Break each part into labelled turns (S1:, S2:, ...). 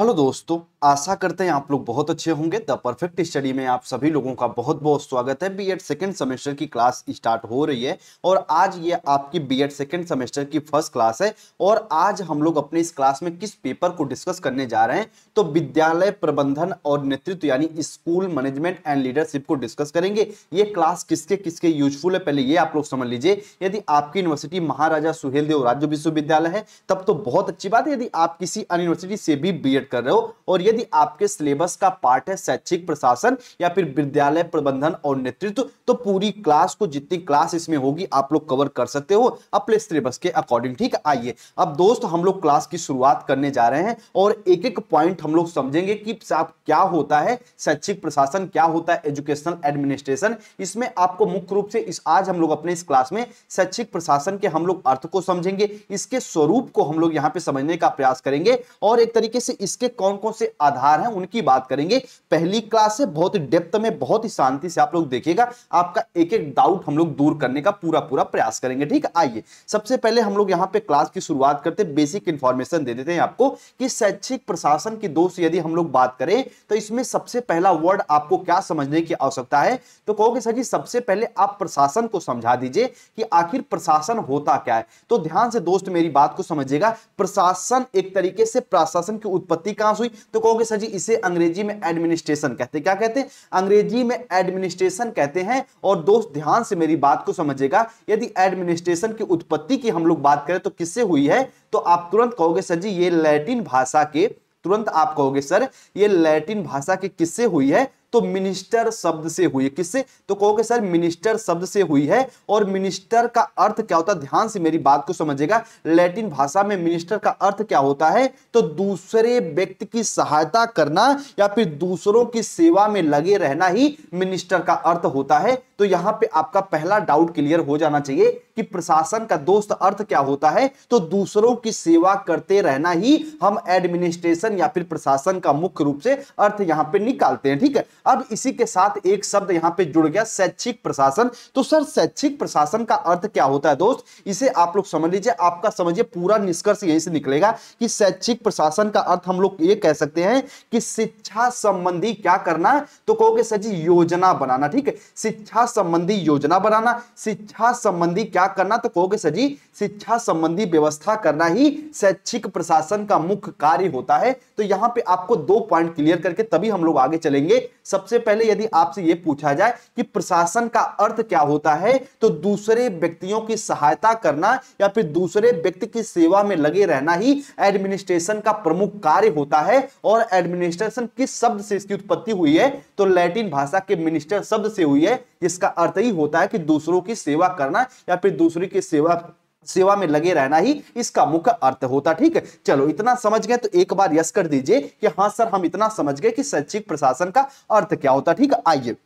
S1: hello दोस्तों आशा करते हैं आप लोग बहुत अच्छे होंगे द परफेक्ट स्टडी में आप सभी लोगों का बहुत बहुत स्वागत है बीएड सेकंड सेमेस्टर की क्लास स्टार्ट हो रही है और आज ये आपकी बीएड सेकंड सेमेस्टर की फर्स्ट क्लास है और आज हम लोग अपने इस क्लास में किस पेपर को डिस्कस करने जा रहे हैं तो विद्यालय प्रबंधन और नेतृत्व यानी स्कूल मैनेजमेंट एंड लीडरशिप को डिस्कस करेंगे ये क्लास किसके किसके यूजफुल है पहले ये आप लोग समझ लीजिए यदि आपकी यूनिवर्सिटी महाराजा सुहेलदेव राज्य विश्वविद्यालय है तब तो बहुत अच्छी बात है यदि आप किसी अन्य यूनिवर्सिटी से भी बी कंप्लीट कर रहे हो और यदि आपके सिलेबस का पार्ट है शैक्षिक प्रशासन या फिर विद्यालय प्रबंधन और नेतृत्व तो पूरी क्लास को जितनी क्लास इसमें होगी आप लोग कवर कर सकते हो अपने सिलेबस के अकॉर्डिंग ठीक आइए अब दोस्त हम लोग क्लास की शुरुआत करने जा रहे हैं और एक एक पॉइंट हम लोग समझेंगे कि साहब क्या होता है शैक्षिक प्रशासन क्या होता है एजुकेशनल एडमिनिस्ट्रेशन इसमें आपको मुख्य रूप से इस आज हम लोग अपने इस क्लास में शैक्षिक प्रशासन के हम लोग अर्थ को समझेंगे इसके स्वरूप को हम लोग यहाँ पे समझने का प्रयास करेंगे और एक तरीके से इस इसके कौन कौन से आधार हैं उनकी बात करेंगे पहली क्लास है बहुत ही डेप्थ में बहुत ही शांति से आप लोग देखिएगा आपका एक एक डाउट हम लोग दूर करने का पूरा पूरा प्रयास करेंगे ठीक है आइए सबसे पहले हम लोग यहाँ पे क्लास की शुरुआत करते बेसिक इन्फॉर्मेशन दे देते हैं आपको कि शैक्षिक प्रशासन की दोष यदि हम लोग बात करें तो इसमें सबसे पहला वर्ड आपको क्या समझने की आवश्यकता है तो कहोगे सर जी सबसे पहले आप प्रशासन को समझा दीजिए कि आखिर प्रशासन होता क्या है तो ध्यान से दोस्त मेरी बात को समझिएगा प्रशासन एक तरीके से प्रशासन की उत्पत्ति उत्पत्ति कहां से हुई तो कहोगे सर जी इसे अंग्रेजी में एडमिनिस्ट्रेशन कहते हैं क्या कहते हैं अंग्रेजी में एडमिनिस्ट्रेशन कहते हैं और दोस्त ध्यान से मेरी बात को समझेगा यदि एडमिनिस्ट्रेशन की उत्पत्ति की हम लोग बात करें तो किससे हुई है तो आप तुरंत कहोगे सर जी ये लैटिन भाषा के तुरंत आप कहोगे सर ये लैटिन भाषा के किससे हुई है तो मिनिस्टर शब्द से हुई किससे तो कहोगे सर मिनिस्टर शब्द से हुई है और मिनिस्टर का अर्थ क्या होता है ध्यान से मेरी बात को समझेगा लैटिन भाषा में मिनिस्टर का अर्थ क्या होता है तो दूसरे व्यक्ति की सहायता करना या फिर दूसरों की सेवा में लगे रहना ही मिनिस्टर का अर्थ होता है तो यहां पे आपका पहला डाउट क्लियर हो जाना चाहिए कि प्रशासन का दोस्त अर्थ क्या होता है तो दूसरों की सेवा करते रहना ही हम एडमिनिस्ट्रेशन या फिर प्रशासन का मुख्य रूप से अर्थ यहां पे निकालते हैं ठीक है अब इसी के साथ एक शब्द यहां पे जुड़ गया शैक्षिक प्रशासन तो सर शैक्षिक प्रशासन का अर्थ क्या होता है दोस्त इसे आप लोग समझ लीजिए आपका समझिए पूरा निष्कर्ष यहीं से निकलेगा कि शैक्षिक प्रशासन का अर्थ हम लोग ये कह सकते हैं कि शिक्षा संबंधी क्या करना तो कहोगे सर जी योजना बनाना ठीक है शिक्षा संबंधी योजना बनाना शिक्षा संबंधी क्या क्या करना तो कहोगे सर जी शिक्षा संबंधी व्यवस्था करना ही शैक्षिक प्रशासन का मुख्य कार्य होता है तो यहाँ पे आपको दो पॉइंट क्लियर करके तभी हम लोग आगे चलेंगे सबसे पहले यदि आपसे ये पूछा जाए कि प्रशासन का अर्थ क्या होता है तो दूसरे व्यक्तियों की सहायता करना या फिर दूसरे व्यक्ति की सेवा में लगे रहना ही एडमिनिस्ट्रेशन का प्रमुख कार्य होता है और एडमिनिस्ट्रेशन किस शब्द से इसकी उत्पत्ति हुई है तो लैटिन भाषा के मिनिस्टर शब्द से हुई है जिसका अर्थ ही होता है कि दूसरों की सेवा करना या फिर दूसरे की सेवा सेवा में लगे रहना ही इसका मुख्य अर्थ होता ठीक है चलो इतना समझ गए तो एक बार यस कर दीजिए कि हाँ सर हम इतना समझ गए कि शैक्षिक प्रशासन का अर्थ क्या होता ठीक है आइए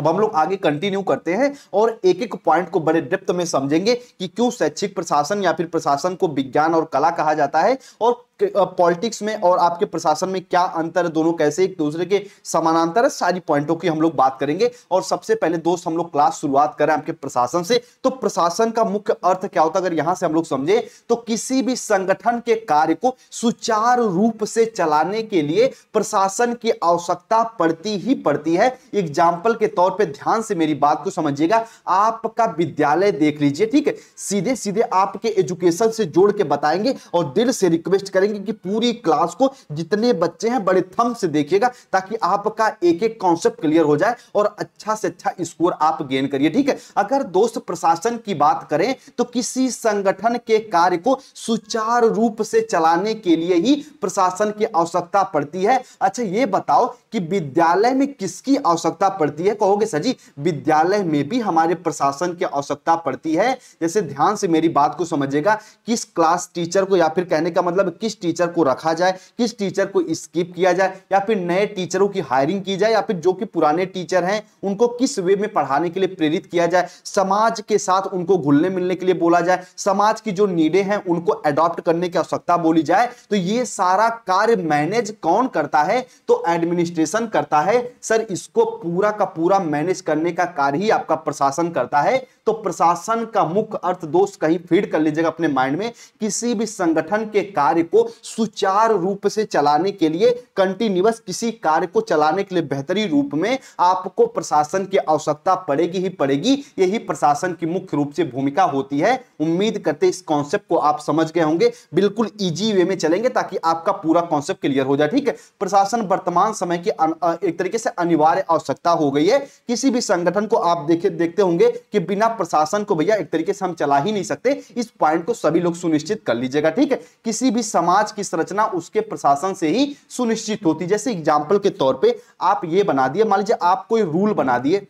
S1: अब हम लोग आगे कंटिन्यू करते हैं और एक एक पॉइंट को बड़े डेप्थ में समझेंगे कि क्यों शैक्षिक प्रशासन या फिर प्रशासन को विज्ञान और कला कहा जाता है और पॉलिटिक्स में और आपके प्रशासन में क्या अंतर है दोनों कैसे एक दूसरे के समानांतर है सारी पॉइंटों की हम लोग बात करेंगे और सबसे पहले दोस्त हम लोग क्लास शुरुआत करें आपके प्रशासन से तो प्रशासन का मुख्य अर्थ क्या होता है अगर यहां से हम लोग समझे तो किसी भी संगठन के कार्य को सुचारू रूप से चलाने के लिए प्रशासन की आवश्यकता पड़ती ही पड़ती है एग्जाम्पल के तौर पर ध्यान से मेरी बात को समझिएगा आपका विद्यालय देख लीजिए ठीक है सीधे सीधे आपके एजुकेशन से जोड़ के बताएंगे और दिल से रिक्वेस्ट करेंगे करेंगे कि पूरी क्लास को जितने बच्चे हैं बड़े थम से देखिएगा ताकि आपका एक एक कॉन्सेप्ट क्लियर हो जाए और अच्छा से अच्छा स्कोर आप गेन करिए ठीक है अगर दोस्त प्रशासन की बात करें तो किसी संगठन के कार्य को सुचारू रूप से चलाने के लिए ही प्रशासन की आवश्यकता पड़ती है अच्छा ये बताओ कि विद्यालय में किसकी आवश्यकता पड़ती है कहोगे सर जी विद्यालय में भी हमारे प्रशासन की आवश्यकता पड़ती है जैसे ध्यान से मेरी बात को समझिएगा किस क्लास टीचर को या फिर कहने का मतलब किस टीचर को रखा जाए किस टीचर को स्किप किया जाए या फिर नए टीचरों की हायरिंग की जाए या फिर जो कि पुराने टीचर हैं उनको किस वे में पढ़ाने के लिए प्रेरित किया जाए समाज के साथ उनको घुलने मिलने के लिए बोला जाए समाज की जो नीडे हैं उनको एडॉप्ट करने की आवश्यकता बोली जाए तो ये सारा कार्य मैनेज कौन करता है तो एडमिनिस्ट्रेशन करता है सर इसको पूरा का पूरा मैनेज करने का कार्य ही आपका प्रशासन करता है तो प्रशासन का मुख्य अर्थ दोष कहीं फीड कर लीजिएगा अपने माइंड में किसी भी संगठन के कार्य को सुचारू रूप से चलाने के लिए कंटिन्यूस किसी कार्य को चलाने के लिए बेहतरीन रूप में आपको प्रशासन की आवश्यकता पड़ेगी ही पड़ेगी यही प्रशासन की मुख्य रूप से भूमिका होती है उम्मीद करते इस कॉन्सेप्ट को आप समझ गए होंगे बिल्कुल ईजी वे में चलेंगे ताकि आपका पूरा कॉन्सेप्ट क्लियर हो जाए ठीक है प्रशासन वर्तमान समय की एक तरीके से अनिवार्य आवश्यकता हो गई है किसी भी संगठन को आप देखे देखते होंगे कि बिना प्रशासन को भैया एक तरीके से हम चला ही नहीं सकते इस पॉइंट को सभी लोग सुनिश्चित कर लीजिएगा ठीक है किसी भी समाज समाज की संरचना उसके प्रशासन से ही सुनिश्चित होती जैसे एग्जाम्पल के तौर पर आप ये बना दिए मान लीजिए आप कोई रूल बना दिए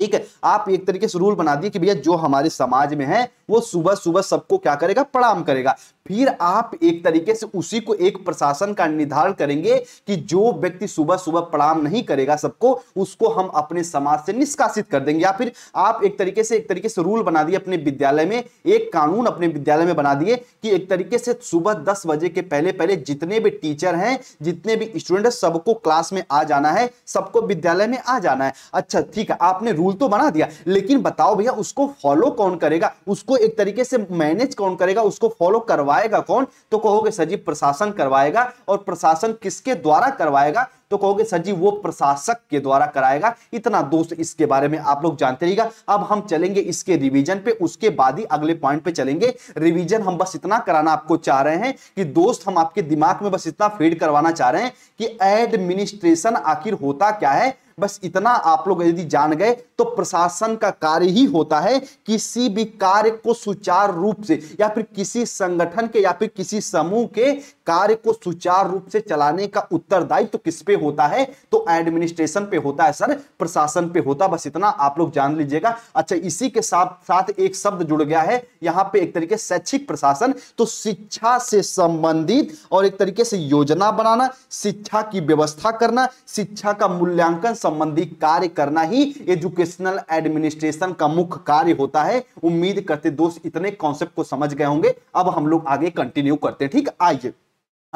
S1: ठीक है आप एक तरीके से रूल बना दिए कि भैया जो हमारे समाज में है वो सुबह सुबह सबको क्या करेगा प्रणाम करेगा फिर आप एक तरीके से उसी को एक प्रशासन का निर्धारण करेंगे कि जो व्यक्ति सुबह सुबह प्रणाम नहीं करेगा सबको उसको हम अपने समाज से निष्कासित कर देंगे या फिर आप एक तरीके से एक तरीके से रूल बना दिए अपने विद्यालय में एक कानून अपने विद्यालय में बना दिए कि एक तरीके से सुबह दस बजे के पहले पहले जितने भी टीचर हैं जितने भी स्टूडेंट सबको क्लास में आ जाना है सबको विद्यालय में आ जाना है अच्छा ठीक है आपने रूल रूल तो बना दिया लेकिन बताओ भैया उसको फॉलो कौन करेगा उसको एक तरीके से मैनेज कौन करेगा उसको फॉलो करवाएगा कौन तो कहोगे सर जी प्रशासन करवाएगा और प्रशासन किसके द्वारा करवाएगा तो कहोगे सर जी वो प्रशासक के द्वारा कराएगा इतना दोस्त इसके बारे में आप लोग जानते रहिएगा अब हम चलेंगे इसके रिवीजन पे उसके बाद ही अगले पॉइंट पे चलेंगे रिवीजन हम बस इतना कराना आपको चाह रहे हैं कि दोस्त हम आपके दिमाग में बस इतना फीड करवाना चाह रहे हैं कि एडमिनिस्ट्रेशन आखिर होता क्या है बस इतना आप लोग यदि जान गए तो प्रशासन का कार्य ही होता है किसी भी कार्य को सुचारू रूप से या फिर किसी संगठन के या फिर किसी समूह के कार्य को सुचारू रूप से चलाने का उत्तरदायित्व तो किस पे होता है तो एडमिनिस्ट्रेशन पे होता है सर प्रशासन पे होता बस इतना आप लोग जान लीजिएगा अच्छा इसी के साथ साथ एक शब्द जुड़ गया है यहाँ पे एक तरीके शैक्षिक प्रशासन तो शिक्षा से संबंधित और एक तरीके से योजना बनाना शिक्षा की व्यवस्था करना शिक्षा का मूल्यांकन संबंधी कार्य करना ही एजुकेशनल एडमिनिस्ट्रेशन का मुख्य कार्य होता है उम्मीद करते दोस्त इतने कॉन्सेप्ट को समझ गए होंगे अब हम लोग आगे कंटिन्यू करते हैं ठीक आइए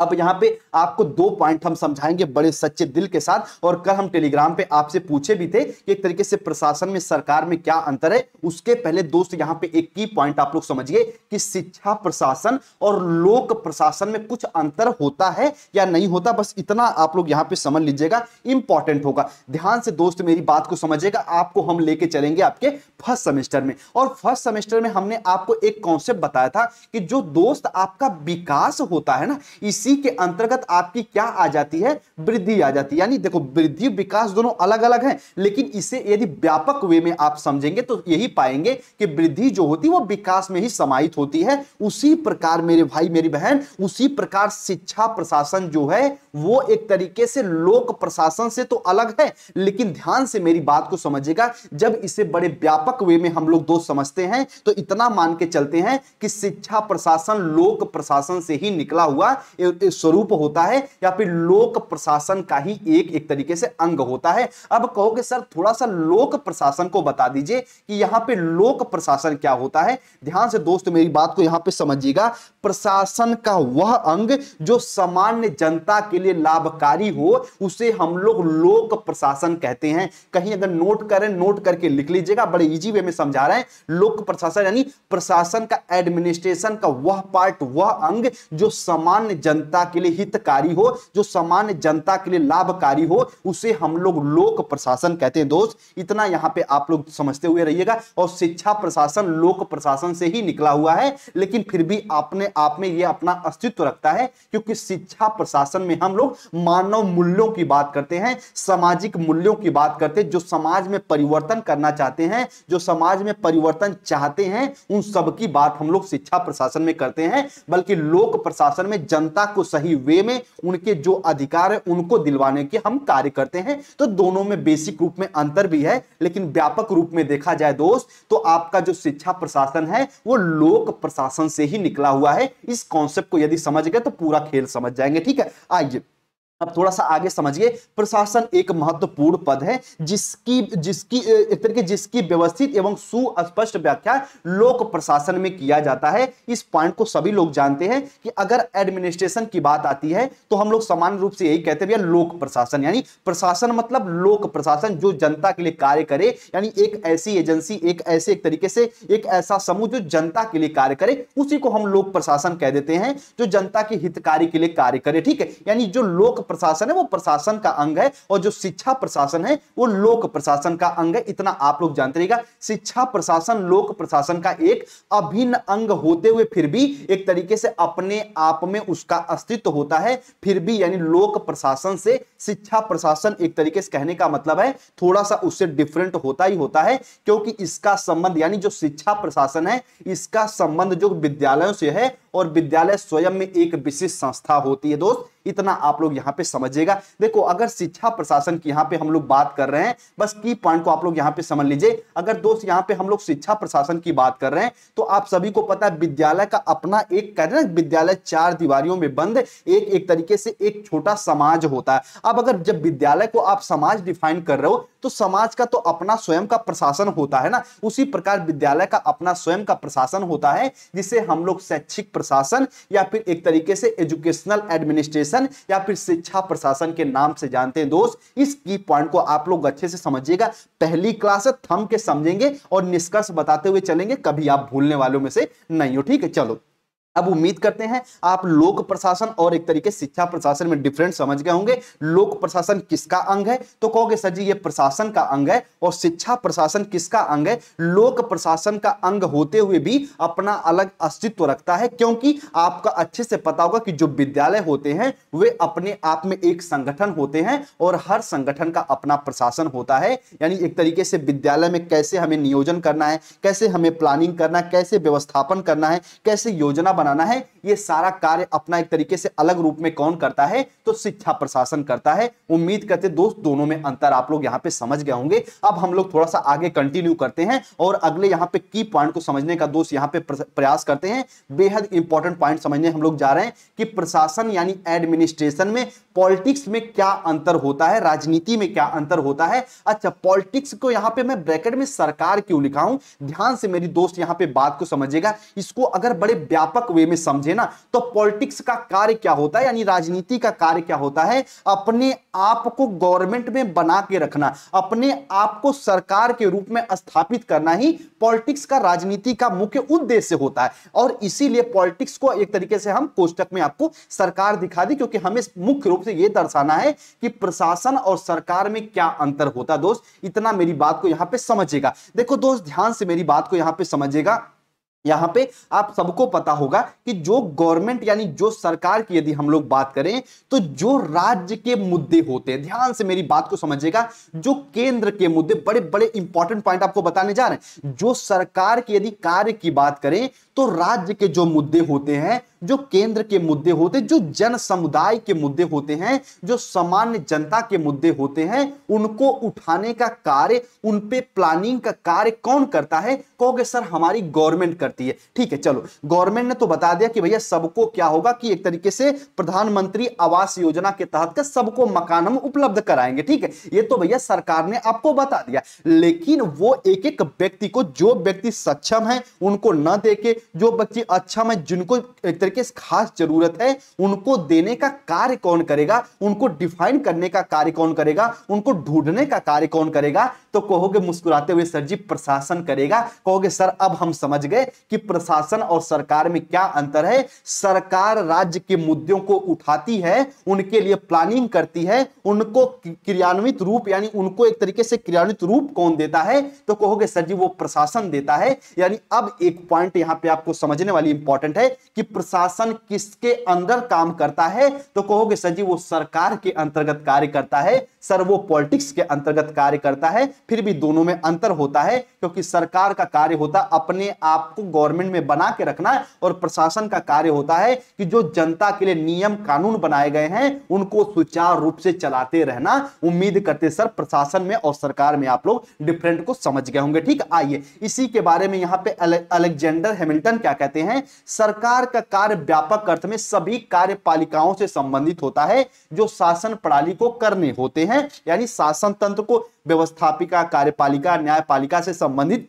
S1: अब यहाँ पे आपको दो पॉइंट हम समझाएंगे बड़े सच्चे दिल के साथ और कल हम टेलीग्राम पे आपसे पूछे भी थे कि एक तरीके से प्रशासन में सरकार में क्या अंतर है उसके पहले दोस्त यहाँ पे एक की पॉइंट आप लोग समझिए कि शिक्षा प्रशासन और लोक प्रशासन में कुछ अंतर होता है या नहीं होता बस इतना आप लोग यहाँ पे समझ लीजिएगा इंपॉर्टेंट होगा ध्यान से दोस्त मेरी बात को समझिएगा आपको हम लेके चलेंगे आपके फर्स्ट सेमेस्टर में और फर्स्ट सेमेस्टर में हमने आपको एक कॉन्सेप्ट बताया था कि जो दोस्त आपका विकास होता है ना इस इसी के अंतर्गत आपकी क्या आ जाती है वृद्धि आ जाती है यानी देखो वृद्धि विकास दोनों अलग अलग हैं लेकिन इसे यदि व्यापक वे में आप समझेंगे तो यही पाएंगे कि वृद्धि जो होती है वो विकास में ही समाहित होती है उसी प्रकार मेरे भाई मेरी बहन उसी प्रकार शिक्षा प्रशासन जो है वो एक तरीके से लोक प्रशासन से तो अलग है लेकिन ध्यान से मेरी बात को समझेगा जब इसे बड़े व्यापक वे में हम लोग दो समझते हैं तो इतना मान के चलते हैं कि शिक्षा प्रशासन लोक प्रशासन से ही निकला हुआ स्वरूप होता है या फिर लोक प्रशासन का ही एक एक तरीके से अंग होता है अब कहोगे सर थोड़ा सा लोक प्रशासन को बता दीजिए कि यहाँ पे लोक प्रशासन क्या होता है ध्यान से दोस्त मेरी बात को यहाँ पे समझिएगा प्रशासन का वह अंग जो सामान्य जनता के लिए लाभकारी हो उसे हम लोग लोक प्रशासन कहते हैं कहीं अगर नोट करें नोट करके लिख लीजिएगा बड़े इजी वे में समझा रहे हैं लोक प्रशासन यानी प्रशासन का एडमिनिस्ट्रेशन का वह पार्ट वह अंग जो सामान्य जनता जनता के लिए हितकारी हो जो सामान्य जनता के लिए लाभकारी हो उसे हम लोग लोक प्रशासन कहते हैं दोस्त इतना यहाँ पे आप लोग समझते हुए रहिएगा और शिक्षा प्रशासन लोक प्रशासन से ही निकला हुआ है लेकिन फिर भी आपने आप में यह अपना अस्तित्व रखता है क्योंकि शिक्षा प्रशासन में हम लोग मानव मूल्यों की बात करते हैं सामाजिक मूल्यों की बात करते हैं जो समाज में परिवर्तन करना चाहते हैं जो समाज में परिवर्तन चाहते हैं उन सबकी बात हम लोग शिक्षा प्रशासन में करते हैं बल्कि लोक प्रशासन में जनता को सही वे में उनके जो अधिकार है उनको दिलवाने के हम कार्य करते हैं तो दोनों में बेसिक रूप में अंतर भी है लेकिन व्यापक रूप में देखा जाए दोस्त तो आपका जो शिक्षा प्रशासन है वो लोक प्रशासन से ही निकला हुआ है इस कॉन्सेप्ट को यदि समझ गए तो पूरा खेल समझ जाएंगे ठीक है आइए अब थोड़ा सा आगे समझिए प्रशासन एक महत्वपूर्ण पद है जिसकी जिसकी एक तरीके जिसकी व्यवस्थित एवं सुस्पष्ट व्याख्या लोक प्रशासन में किया जाता है इस पॉइंट को सभी लोग जानते हैं कि अगर एडमिनिस्ट्रेशन की बात आती है तो हम लोग समान रूप से यही कहते हैं भैया लोक प्रशासन यानी प्रशासन मतलब लोक प्रशासन जो जनता के लिए कार्य करे यानी एक ऐसी एजेंसी एक ऐसे एक तरीके से एक ऐसा समूह जो जनता के लिए कार्य करे उसी को हम लोक प्रशासन कह देते हैं जो जनता के हितकारी के लिए कार्य करे ठीक है यानी जो लोक प्रशासन है वो प्रशासन का अंग है और जो शिक्षा प्रशासन है वो लोक प्रशासन का अंग है इतना आप लोग जानते रहेगा शिक्षा प्रशासन लोक प्रशासन का एक अभिन्न अंग होते हुए फिर भी एक तरीके से अपने आप में उसका अस्तित्व होता है फिर भी यानी लोक प्रशासन से शिक्षा प्रशासन एक तरीके से कहने का मतलब है थोड़ा सा उससे डिफरेंट होता ही होता है क्योंकि इसका संबंध यानी जो शिक्षा प्रशासन है इसका संबंध जो विद्यालयों से है और विद्यालय स्वयं में एक विशिष्ट संस्था होती है दोस्त इतना आप लोग यहाँ पे समझिएगा देखो अगर शिक्षा प्रशासन की यहाँ पे हम लोग बात कर रहे हैं बस की पॉइंट को आप लोग यहाँ पे समझ लीजिए अगर दोस्त यहाँ पे हम लोग शिक्षा प्रशासन की बात कर रहे हैं तो आप सभी को पता है विद्यालय का अपना एक कह रहे विद्यालय चार दीवारियों में बंद एक एक तरीके से एक छोटा समाज होता है अब अगर जब विद्यालय को आप समाज डिफाइन कर रहे हो तो समाज का तो अपना स्वयं का प्रशासन होता है ना उसी प्रकार विद्यालय का अपना स्वयं का प्रशासन होता है जिसे हम लोग शैक्षिक प्रशासन या फिर एक तरीके से एजुकेशनल एडमिनिस्ट्रेशन या फिर शिक्षा प्रशासन के नाम से जानते हैं दोस्त इस की पॉइंट को आप लोग अच्छे से समझिएगा पहली क्लास थम के समझेंगे और निष्कर्ष बताते हुए चलेंगे कभी आप भूलने वालों में से नहीं हो ठीक है चलो अब उम्मीद करते हैं आप लोक प्रशासन और एक तरीके शिक्षा प्रशासन में डिफरेंट समझ गए होंगे लोक प्रशासन किसका अंग है तो कहोगे सर जी ये प्रशासन का अंग है और शिक्षा प्रशासन किसका अंग है लोक प्रशासन का अंग होते हुए भी अपना अलग अस्तित्व रखता है क्योंकि आपका अच्छे से पता होगा कि जो विद्यालय होते हैं वे अपने आप में एक संगठन होते हैं और हर संगठन का अपना प्रशासन होता है यानी एक तरीके से विद्यालय में कैसे हमें नियोजन करना है कैसे हमें प्लानिंग करना है कैसे व्यवस्थापन करना है कैसे योजना बनाना है ये सारा कार्य अपना एक तरीके से अलग रूप में कौन करता है तो शिक्षा प्रशासन करता है उम्मीद करते दोस्त दोनों में अंतर आप लोग यहाँ पे समझ गए होंगे अब हम लोग थोड़ा सा आगे कंटिन्यू करते हैं और अगले यहाँ पे की पॉइंट को समझने का दोस्त यहाँ पे प्रयास करते हैं बेहद इंपॉर्टेंट पॉइंट समझने हम लोग जा रहे हैं कि प्रशासन यानी एडमिनिस्ट्रेशन में पॉलिटिक्स में क्या अंतर होता है राजनीति में क्या अंतर होता है अच्छा पॉलिटिक्स को यहाँ पे मैं ब्रैकेट में सरकार क्यों लिखा ध्यान से मेरी दोस्त यहाँ पे बात को समझिएगा इसको अगर बड़े व्यापक वे में समझे ना तो पॉलिटिक्स का कार्य क्या होता है यानी राजनीति का कार्य क्या होता है अपने आप को गवर्नमेंट में बना के रखना अपने आप को सरकार के रूप में स्थापित करना ही पॉलिटिक्स का राजनीति का मुख्य उद्देश्य होता है और इसीलिए पॉलिटिक्स को एक तरीके से हम कोष्टक में आपको सरकार दिखा दी क्योंकि हमें मुख्य रूप से यह दर्शाना है कि प्रशासन और सरकार में क्या अंतर होता है दोस्त इतना मेरी बात को यहां पे समझेगा देखो दोस्त ध्यान से मेरी बात को यहां पे समझेगा यहाँ पे आप सबको पता होगा कि जो गवर्नमेंट यानी जो सरकार की यदि हम लोग बात करें तो जो राज्य के मुद्दे होते हैं ध्यान से मेरी बात को समझिएगा जो केंद्र के मुद्दे बड़े बड़े इंपॉर्टेंट पॉइंट आपको बताने जा रहे हैं जो सरकार की यदि कार्य की बात करें तो राज्य के जो मुद्दे होते हैं जो केंद्र के मुद्दे होते हैं जो जन समुदाय के मुद्दे होते हैं जो सामान्य जनता के मुद्दे होते हैं उनको उठाने का कार्य उन पे प्लानिंग का कार्य कौन करता है कहोगे सर हमारी गवर्नमेंट करती है ठीक है चलो गवर्नमेंट ने तो बता दिया कि भैया सबको क्या होगा कि एक तरीके से प्रधानमंत्री आवास योजना के तहत का सबको मकान हम उपलब्ध कराएंगे ठीक है ये तो भैया सरकार ने आपको बता दिया लेकिन वो एक एक व्यक्ति को जो व्यक्ति सक्षम है उनको न देके जो बच्चे अच्छा में जिनको एक तरीके से खास जरूरत है उनको देने का कार्य कौन करेगा उनको डिफाइन करने का कार्य कौन करेगा उनको ढूंढने का कार्य कौन करेगा तो कहोगे मुस्कुराते हुए सर जी प्रशासन करेगा कहोगे सर अब हम समझ गए कि प्रशासन और सरकार में क्या अंतर है सरकार राज्य के मुद्दों को उठाती है उनके लिए प्लानिंग करती है उनको क्रियान्वित रूप यानी उनको एक तरीके से क्रियान्वित रूप कौन देता है तो कहोगे सर जी वो प्रशासन देता है यानी अब एक पॉइंट यहां पे आपको समझने वाली इंपॉर्टेंट है कि प्रशासन किसके अंदर काम करता है तो कहोगे सर जी वो सरकार के अंतर्गत कार्य करता है सर वो पॉलिटिक्स के अंतर्गत कार्य करता है फिर भी दोनों में अंतर होता है क्योंकि सरकार का कार्य होता है अपने आप को गवर्नमेंट में बना के रखना और प्रशासन का कार्य होता है कि जो जनता के लिए नियम कानून बनाए गए हैं उनको सुचारू रूप से चलाते रहना उम्मीद करते सर प्रशासन में और सरकार में आप लोग डिफरेंट को समझ गए होंगे ठीक आइए इसी के बारे में यहां पर अलेक्जेंडर हेमिल्टन मिल्टन क्या कहते हैं सरकार का कार्य व्यापक अर्थ में सभी कार्यपालिकाओं से संबंधित होता है जो शासन प्रणाली को करने होते हैं यानी शासन तंत्र को व्यवस्थापिका कार्यपालिका न्यायपालिका से संबंधित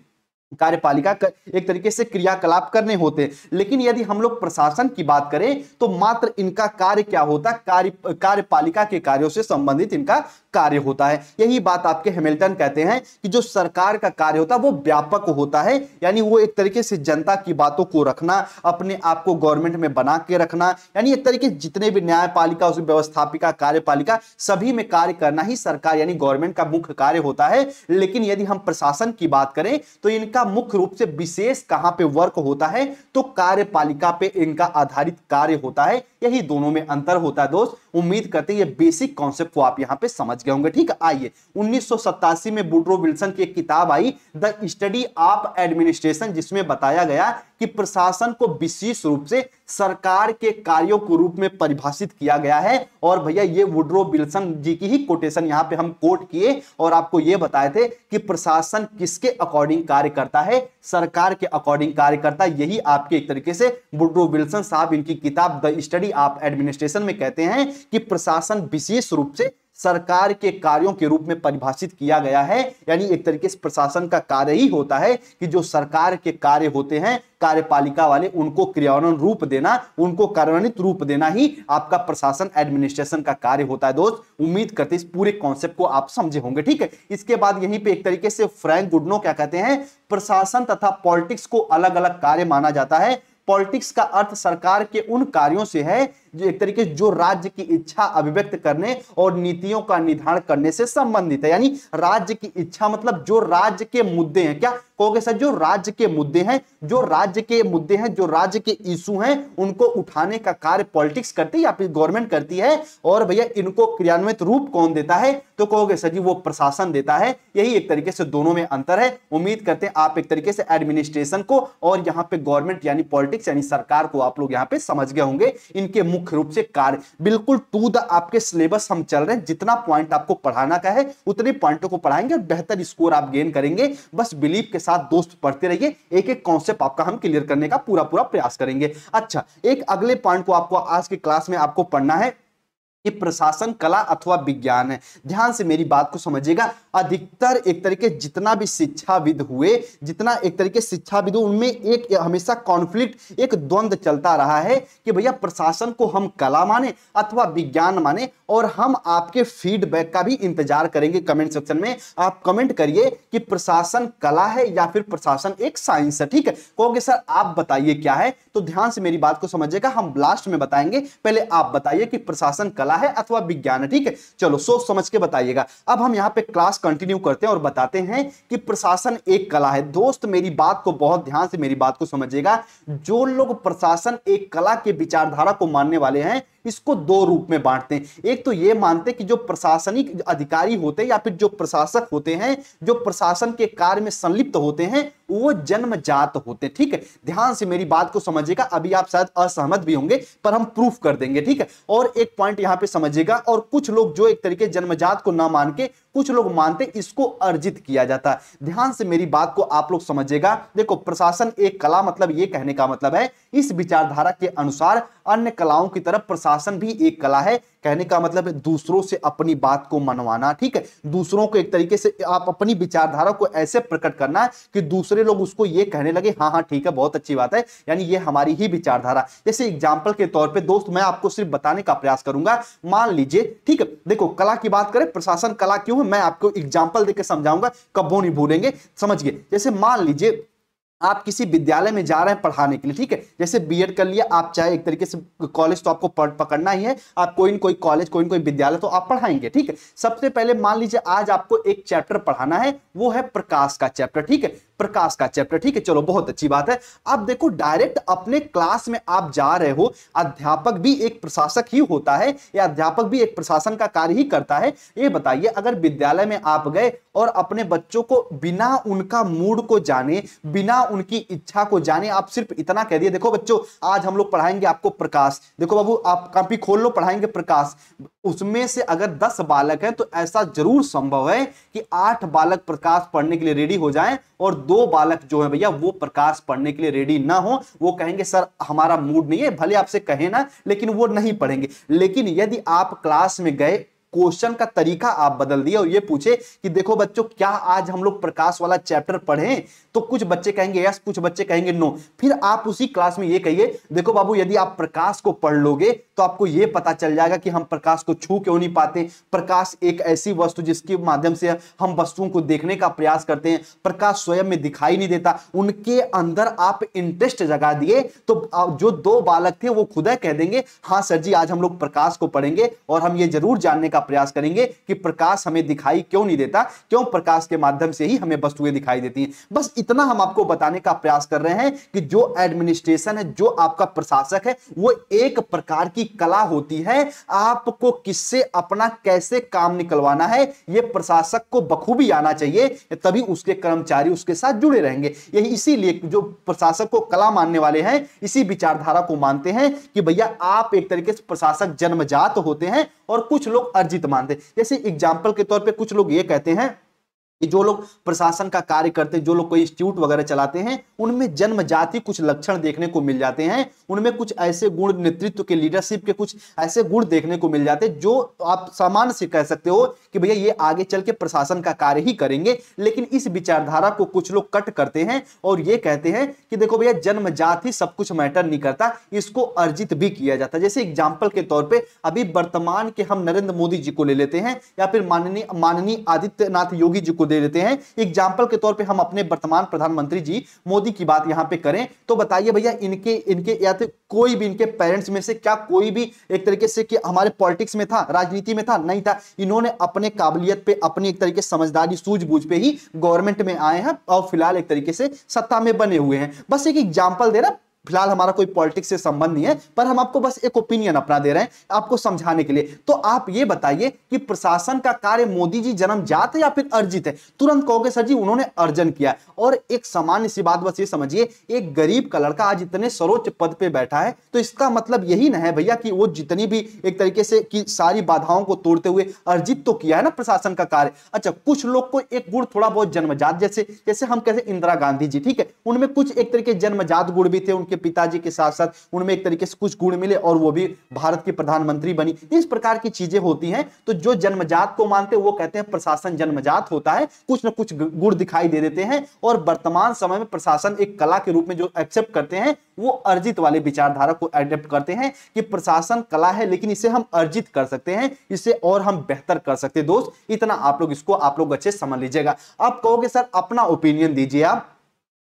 S1: कार्यपालिका कर, एक तरीके से क्रियाकलाप करने होते लेकिन यदि हम लोग प्रशासन की बात करें तो मात्र इनका कार्य क्या होता कार्य कार्यपालिका के कार्यों से संबंधित इनका कार्य होता है यही बात आपके हेमिल्टन कहते हैं कि जो सरकार का कार्य होता है वो व्यापक होता है यानी वो एक तरीके से जनता की बातों को रखना अपने आप को गवर्नमेंट में बना के रखना यानी एक तरीके जितने भी न्यायपालिका उस व्यवस्थापिका कार्यपालिका सभी में कार्य करना ही सरकार यानी गवर्नमेंट का मुख्य कार्य होता है लेकिन यदि हम प्रशासन की बात करें तो इनका इनका मुख्य रूप से विशेष कहां पे वर्क होता है तो कार्यपालिका पे इनका आधारित कार्य होता है यही दोनों में अंतर होता है दोस्त उम्मीद करते हैं ये बेसिक कॉन्सेप्ट को आप यहाँ पे समझ गए होंगे ठीक है आइए उन्नीस में बुड्रो विल्सन की एक किताब आई द स्टडी ऑफ एडमिनिस्ट्रेशन जिसमें बताया गया कि प्रशासन को विशेष रूप से सरकार के कार्यों को रूप में परिभाषित किया गया है और भैया ये वुड्रो विल्सन जी की ही कोटेशन यहाँ पे हम कोट किए और आपको ये बताए थे कि प्रशासन किसके अकॉर्डिंग कार्य करता है सरकार के अकॉर्डिंग कार्य करता है यही आपके एक तरीके से वुड्रो विल्सन साहब इनकी किताब द स्टडी ऑफ एडमिनिस्ट्रेशन में कहते हैं कि प्रशासन विशेष रूप से सरकार के कार्यों के रूप में परिभाषित किया गया है यानी एक तरीके से प्रशासन का कार्य ही होता है कि जो सरकार के कार्य होते हैं कार्यपालिका वाले उनको क्रियान्वयन रूप देना उनको कार्यान्वित रूप देना ही आपका प्रशासन एडमिनिस्ट्रेशन का कार्य होता है दोस्त उम्मीद करते इस पूरे कॉन्सेप्ट को आप समझे होंगे ठीक है इसके बाद यहीं पे एक तरीके से फ्रेंक गुडनो क्या कहते हैं प्रशासन तथा पॉलिटिक्स को अलग अलग कार्य माना जाता है पॉलिटिक्स का अर्थ सरकार के उन कार्यों से है एक तरीके जो राज्य की इच्छा अभिव्यक्त करने और नीतियों का निर्धारण करने से संबंधित है यानी राज्य की इच्छा मतलब जो राज्य के मुद्दे हैं क्या कहोगे सर जो राज्य के मुद्दे हैं जो राज्य के मुद्दे हैं जो राज्य के इशू हैं उनको उठाने का कार्य पॉलिटिक्स करती है या फिर गवर्नमेंट करती है और भैया इनको क्रियान्वित रूप कौन देता है तो कहोगे सर जी वो प्रशासन देता है यही एक तरीके से दोनों में अंतर है उम्मीद करते हैं आप एक तरीके से एडमिनिस्ट्रेशन को और यहाँ पे गवर्नमेंट यानी पॉलिटिक्स यानी सरकार को आप लोग यहाँ पे समझ गए होंगे इनके मुख्य मुख्य रूप से कार्य बिल्कुल टू द आपके सिलेबस हम चल रहे हैं जितना पॉइंट आपको पढ़ाना का है उतने पॉइंटों को पढ़ाएंगे और बेहतर स्कोर आप गेन करेंगे बस बिलीव के साथ दोस्त पढ़ते रहिए एक एक कॉन्सेप्ट आपका हम क्लियर करने का पूरा पूरा प्रयास करेंगे अच्छा एक अगले पॉइंट को आपको आज की क्लास में आपको पढ़ना है ये प्रशासन कला अथवा विज्ञान है ध्यान से मेरी बात को समझिएगा अधिकतर एक तरीके जितना भी शिक्षाविद हुए जितना एक तरीके शिक्षाविद उनमें एक हमेशा कॉन्फ्लिक्ट एक द्वंद चलता रहा है कि भैया प्रशासन को हम कला माने अथवा विज्ञान माने और हम आपके फीडबैक का भी इंतजार करेंगे कमेंट सेक्शन में आप कमेंट करिए कि प्रशासन कला है या फिर प्रशासन एक साइंस है ठीक है कहोगे सर आप बताइए क्या है तो ध्यान से मेरी बात को समझिएगा हम लास्ट में बताएंगे पहले आप बताइए कि प्रशासन कला वाला है अथवा विज्ञान है ठीक है चलो सोच समझ के बताइएगा अब हम यहाँ पे क्लास कंटिन्यू करते हैं और बताते हैं कि प्रशासन एक कला है दोस्त मेरी बात को बहुत ध्यान से मेरी बात को समझिएगा जो लोग प्रशासन एक कला के विचारधारा को मानने वाले हैं इसको दो रूप में बांटते हैं एक तो ये मानते हैं कि जो प्रशासनिक अधिकारी होते हैं या फिर जो प्रशासक होते हैं जो प्रशासन के कार्य में संलिप्त होते हैं वो जन्मजात होते हैं ठीक है ध्यान से मेरी बात को समझिएगा अभी आप शायद असहमत भी होंगे पर हम प्रूफ कर देंगे ठीक है और एक पॉइंट यहाँ पे समझिएगा और कुछ लोग जो एक तरीके जन्मजात को ना मान के कुछ लोग मानते इसको अर्जित किया जाता है ध्यान से मेरी बात को आप लोग समझेगा देखो प्रशासन एक कला मतलब ये कहने का मतलब है इस विचारधारा के अनुसार अन्य कलाओं की तरफ प्रशासन अनुशासन भी एक कला है कहने का मतलब है दूसरों से अपनी बात को मनवाना ठीक है दूसरों को एक तरीके से आप अपनी विचारधारा को ऐसे प्रकट करना कि दूसरे लोग उसको ये कहने लगे हाँ हाँ ठीक है बहुत अच्छी बात है यानी ये हमारी ही विचारधारा जैसे एग्जाम्पल के तौर पर दोस्त मैं आपको सिर्फ बताने का प्रयास करूंगा मान लीजिए ठीक है देखो कला की बात करें प्रशासन कला क्यों है मैं आपको एग्जाम्पल देकर समझाऊंगा कब नहीं भूलेंगे समझिए जैसे मान लीजिए आप किसी विद्यालय में जा रहे हैं पढ़ाने के लिए ठीक है जैसे बीएड कर लिया आप चाहे एक तरीके से कॉलेज तो आपको पकड़ना ही है आप कोई ना कोई कॉलेज कोई कोई विद्यालय तो आप पढ़ाएंगे ठीक है सबसे पहले मान लीजिए आज आपको एक चैप्टर पढ़ाना है वो है प्रकाश का चैप्टर ठीक है प्रकाश का चैप्टर ठीक है चलो बहुत अच्छी बात है आप देखो डायरेक्ट अपने क्लास में आप जा रहे हो अध्यापक भी एक प्रशासक ही होता है या अध्यापक भी एक प्रशासन का कार्य ही करता है ये बताइए अगर विद्यालय में आप गए और अपने बच्चों को बिना उनका मूड को जाने बिना उनकी इच्छा को जाने आप सिर्फ इतना कह दिए देखो बच्चों आज हम लोग पढ़ाएंगे आपको प्रकाश देखो बाबू आप कॉपी खोल लो पढ़ाएंगे प्रकाश उसमें से अगर दस बालक हैं तो ऐसा जरूर संभव है कि आठ बालक प्रकाश पढ़ने के लिए रेडी हो जाएं और दो बालक जो है भैया वो प्रकाश पढ़ने के लिए रेडी ना हो वो कहेंगे सर हमारा मूड नहीं है भले आपसे कहे ना लेकिन वो नहीं पढ़ेंगे लेकिन यदि आप क्लास में गए क्वेश्चन का तरीका आप बदल दिए और ये पूछे कि देखो बच्चों क्या आज हम लोग प्रकाश वाला चैप्टर पढ़े तो कुछ बच्चे कहेंगे यस कुछ बच्चे कहेंगे नो फिर आप उसी क्लास में ये कहिए देखो बाबू यदि आप प्रकाश को पढ़ लोगे तो आपको ये पता चल जाएगा कि हम प्रकाश को छू क्यों नहीं पाते प्रकाश एक ऐसी वस्तु जिसके माध्यम से हम वस्तुओं को देखने का प्रयास करते हैं प्रकाश स्वयं में दिखाई नहीं देता उनके अंदर आप इंटरेस्ट जगा दिए तो जो दो बालक थे वो खुदा कह देंगे हाँ सर जी आज हम लोग प्रकाश को पढ़ेंगे और हम ये जरूर जानने का का प्रयास करेंगे कि प्रकाश हमें दिखाई क्यों नहीं देता क्यों प्रकाश के माध्यम से ही हमें वस्तुएं दिखाई देती हैं बस इतना हम आपको बताने का प्रयास कर रहे हैं कि जो एडमिनिस्ट्रेशन है जो आपका प्रशासक है वो एक प्रकार की कला होती है आपको किससे अपना कैसे काम निकलवाना है ये प्रशासक को बखूबी आना चाहिए तभी उसके कर्मचारी उसके साथ जुड़े रहेंगे यही इसीलिए जो प्रशासक को कला मानने वाले हैं इसी विचारधारा को मानते हैं कि भैया आप एक तरीके से प्रशासक जन्मजात होते हैं और कुछ लोग अर्ज अर्जित तो मानते जैसे एग्जाम्पल के तौर पर कुछ लोग ये कहते हैं कि जो लोग प्रशासन का कार्य करते हैं जो लोग कोई इंस्टीट्यूट वगैरह चलाते हैं उनमें जन्म जाति कुछ लक्षण देखने को मिल जाते हैं उनमें कुछ ऐसे गुण नेतृत्व के लीडरशिप के कुछ ऐसे गुण देखने को मिल जाते हैं जो आप सामान्य से कह सकते हो कि भैया ये आगे चल के प्रशासन का कार्य ही करेंगे लेकिन इस विचारधारा को कुछ लोग कट करते हैं और ये कहते हैं कि देखो भैया जन्म जाति सब कुछ मैटर नहीं करता इसको अर्जित भी किया जाता जैसे एग्जाम्पल के तौर पर अभी वर्तमान के हम नरेंद्र मोदी जी को ले लेते हैं या फिर माननीय माननीय आदित्यनाथ योगी जी को दे देते हैं एग्जाम्पल के तौर पर हम अपने वर्तमान प्रधानमंत्री जी मोदी की बात यहां पर करें तो बताइए भैया इनके इनके या तो कोई भी इनके पेरेंट्स में से क्या कोई भी एक तरीके से कि हमारे पॉलिटिक्स में था राजनीति में था नहीं था इन्होंने अपने काबिलियत पे अपनी एक तरीके समझदारी सूझबूझ पे ही गवर्नमेंट में आए हैं और फिलहाल एक तरीके से सत्ता में बने हुए हैं बस एक एग्जाम्पल दे रहा फिलहाल हमारा कोई पॉलिटिक्स से संबंध नहीं है पर हम आपको बस एक ओपिनियन अपना दे रहे हैं आपको समझाने के लिए तो आप ये बताइए कि प्रशासन का कार्य मोदी जी जन्म जात है या फिर अर्जित है तुरंत कहोगे सर जी उन्होंने अर्जन किया और एक सामान्य सी बात बस ये समझिए एक गरीब का लड़का आज इतने सर्वोच्च पद पर बैठा है तो इसका मतलब यही ना है भैया कि वो जितनी भी एक तरीके से कि सारी बाधाओं को तोड़ते हुए अर्जित तो किया है ना प्रशासन का कार्य अच्छा कुछ लोग को एक गुण थोड़ा बहुत जन्मजात जैसे जैसे हम कहते इंदिरा गांधी जी ठीक है उनमें कुछ एक तरीके जन्मजात गुण भी थे उनके उनके पिताजी के साथ साथ उनमें एक तरीके से कुछ गुण मिले और वो भी भारत की प्रधानमंत्री बनी इस प्रकार की चीजें होती हैं तो जो जन्मजात को मानते वो कहते हैं प्रशासन जन्मजात होता है कुछ ना कुछ गुण दिखाई दे देते हैं और वर्तमान समय में प्रशासन एक कला के रूप में जो एक्सेप्ट करते हैं वो अर्जित वाले विचारधारा को एडेप्ट करते हैं कि प्रशासन कला है लेकिन इसे हम अर्जित कर सकते हैं इसे और हम बेहतर कर सकते हैं दोस्त इतना आप लोग इसको आप लोग अच्छे समझ लीजिएगा आप कहोगे सर अपना ओपिनियन दीजिए आप